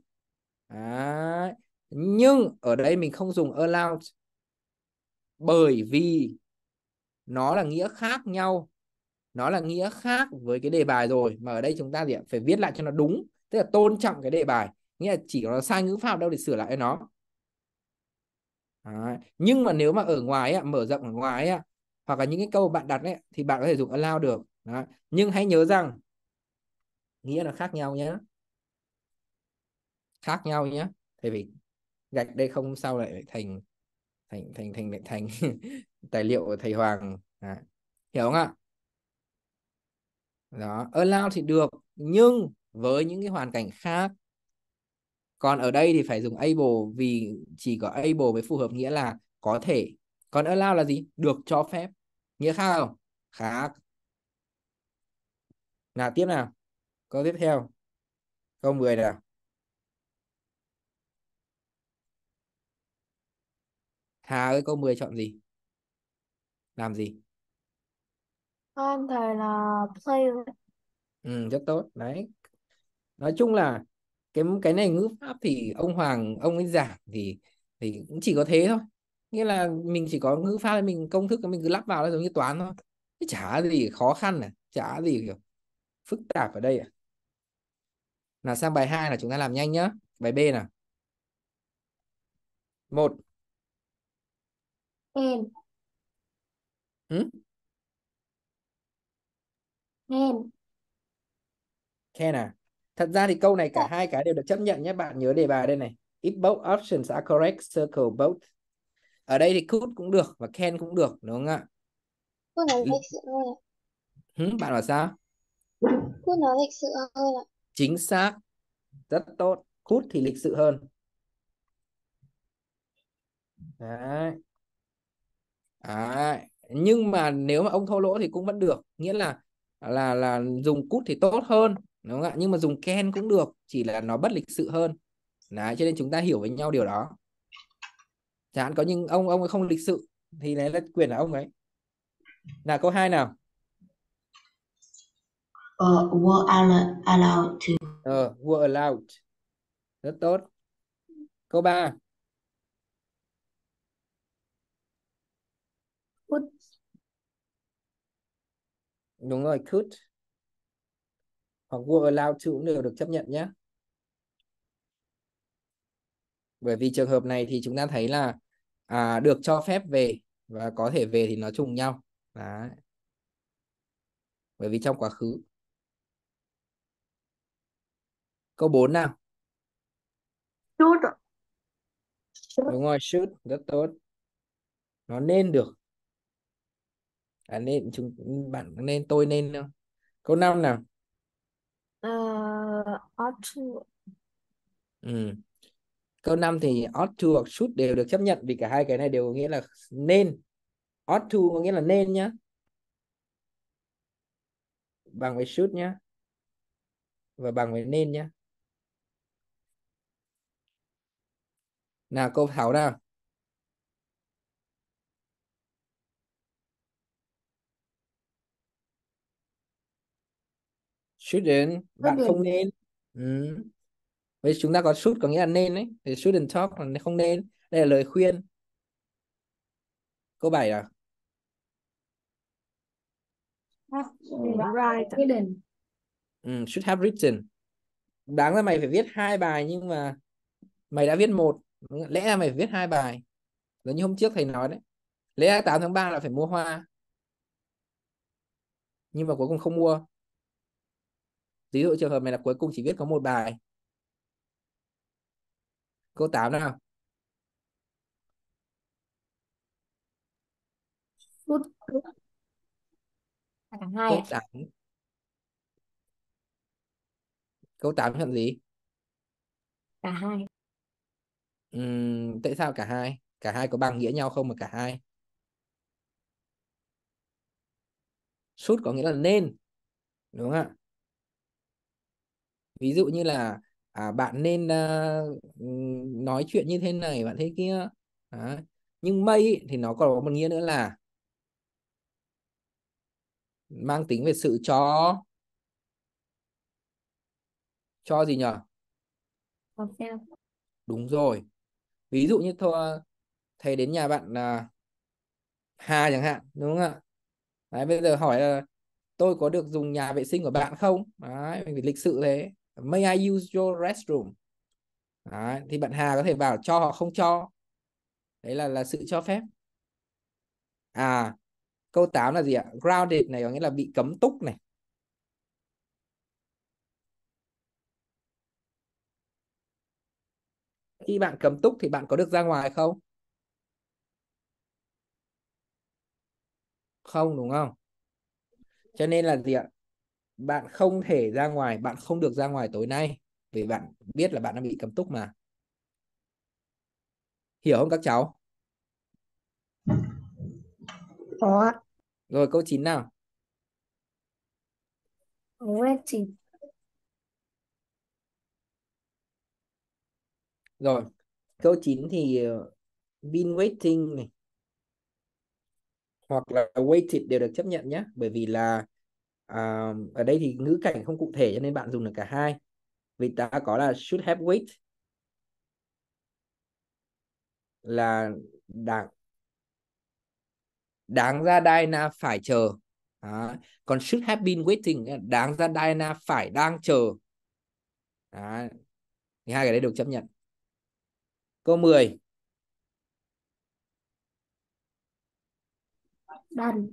à, nhưng ở đây mình không dùng allow bởi vì nó là nghĩa khác nhau nó là nghĩa khác với cái đề bài rồi mà ở đây chúng ta gì phải viết lại cho nó đúng tức là tôn trọng cái đề bài nghĩa là chỉ có sai ngữ pháp đâu để sửa lại nó Đấy. nhưng mà nếu mà ở ngoài ấy, mở rộng ở ngoài ấy, hoặc là những cái câu bạn đặt ấy, thì bạn có thể dùng allow được Đấy. nhưng hãy nhớ rằng nghĩa là khác nhau nhé khác nhau nhé thầy vì gạch đây không sao lại thành thành thành thành thành, thành tài liệu của thầy Hoàng Đấy. hiểu không ạ đó allow thì được nhưng với những cái hoàn cảnh khác còn ở đây thì phải dùng able vì chỉ có able mới phù hợp nghĩa là có thể còn allow là gì được cho phép nghĩa khác không khác nào tiếp nào câu tiếp theo câu 10 nào Hà ơi câu 10 chọn gì làm gì con thầy là play ừ rất tốt đấy nói chung là cái cái này ngữ pháp thì ông Hoàng ông ấy giảng thì thì cũng chỉ có thế thôi nghĩa là mình chỉ có ngữ pháp mình công thức mình cứ lắp vào nó giống như toán thôi chứ chả gì khó khăn à chả gì kiểu phức tạp ở đây à là sang bài 2 là chúng ta làm nhanh nhá bài B nào một em ừ? em khen à thật ra thì câu này cả dạ. hai cái đều được chấp nhận nhé bạn nhớ đề bài đây này if both options are correct circle both ở đây thì could cũng được và can cũng được đúng không ạ could nói lịch sự hơn ạ ừ, bạn bảo sao could nói lịch sự hơn ạ chính xác rất tốt could thì lịch sự hơn Đấy. Đấy. nhưng mà nếu mà ông thô lỗ thì cũng vẫn được nghĩa là là là dùng cút thì tốt hơn đúng không ạ nhưng mà dùng can cũng được chỉ là nó bất lịch sự hơn Đấy, cho nên chúng ta hiểu với nhau điều đó chẳng hạn có những ông ông ấy không lịch sự thì đấy là quyền là ông ấy là câu hai nào uh, were allowed to uh, were allowed rất tốt câu ba could đúng rồi could hoặc were allowed to cũng đều được chấp nhận nhé bởi vì trường hợp này thì chúng ta thấy là à, được cho phép về và có thể về thì nó trùng nhau Đấy. bởi vì trong quá khứ câu 4 nào should. should đúng rồi should rất tốt nó nên được à, nên chúng bạn nên tôi nên không? câu 5 nào Ờ, uh, ought ừ. câu 5 thì ought to hoặc should đều được chấp nhận vì cả hai cái này đều có nghĩa là nên ought to có nghĩa là nên nhá bằng với should nhá và bằng với nên nhá nào câu thảo nào shouldn't bạn không nên ừ. chúng ta có should có nghĩa là nên đấy thì shouldn't talk là không nên đây là lời khuyên câu 7 à Right. Ừ, written. Ừ, should have written. Đáng ra mày phải viết hai bài nhưng mà mày đã viết một. Lẽ là mày phải viết hai bài. Giống như hôm trước thầy nói đấy. Lẽ là 8 tháng 3 là phải mua hoa. Nhưng mà cuối cùng không mua ví dụ trường hợp này là cuối cùng chỉ viết có một bài câu 8 nào cả hai câu 8 câu 8 chọn gì cả hai uhm, tại sao cả hai cả hai có bằng nghĩa nhau không mà cả hai suốt có nghĩa là nên đúng không ạ ví dụ như là à, bạn nên à, nói chuyện như thế này bạn thế kia à, nhưng mây thì nó còn có một nghĩa nữa là mang tính về sự cho cho gì nhở đúng rồi ví dụ như thôi thầy đến nhà bạn à, Hà chẳng hạn đúng không ạ đấy, bây giờ hỏi là tôi có được dùng nhà vệ sinh của bạn không đấy, mình phải lịch sự thế may I use your restroom Đấy, thì bạn Hà có thể bảo cho hoặc không cho đấy là là sự cho phép à câu 8 là gì ạ grounded này có nghĩa là bị cấm túc này khi bạn cấm túc thì bạn có được ra ngoài không không đúng không cho nên là gì ạ bạn không thể ra ngoài bạn không được ra ngoài tối nay vì bạn biết là bạn đang bị cấm túc mà hiểu không các cháu có rồi câu 9 nào Waiting. Rồi, câu 9 thì ờ, been waiting này hoặc là waited đều được chấp nhận nhé bởi vì là à, ở đây thì ngữ cảnh không cụ thể cho nên bạn dùng được cả hai vì ta có là should have wait là đáng đáng ra Diana phải chờ à, còn should have been waiting đáng ra Diana phải đang chờ à, hai cái đấy được chấp nhận câu 10 done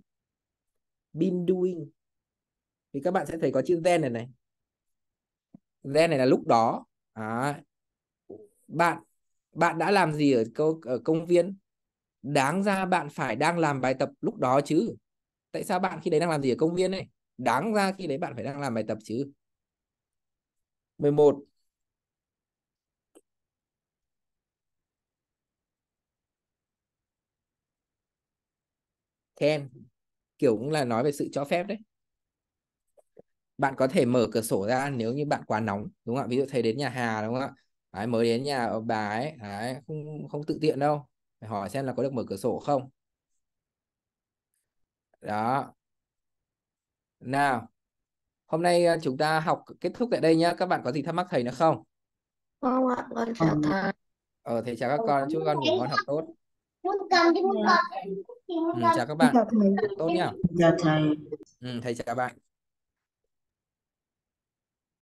been doing thì các bạn sẽ thấy có chữ then này này then này là lúc đó à, bạn bạn đã làm gì ở công, ở công viên đáng ra bạn phải đang làm bài tập lúc đó chứ tại sao bạn khi đấy đang làm gì ở công viên này đáng ra khi đấy bạn phải đang làm bài tập chứ 11 can kiểu cũng là nói về sự cho phép đấy bạn có thể mở cửa sổ ra nếu như bạn quá nóng đúng không ạ ví dụ thầy đến nhà Hà đúng không ạ đấy, mới đến nhà bà ấy đấy, không không tự tiện đâu phải hỏi xem là có được mở cửa sổ không đó nào hôm nay ờ, chúng ta học kết thúc tại đây nhá các bạn có gì thắc mắc thầy nữa không không ạ con chào ờ. thầy ờ thầy chào các con chúc con ngủ ngon học tốt ừ, ừ chào các bạn tốt nhá chào thầy ừ, thầy chào các bạn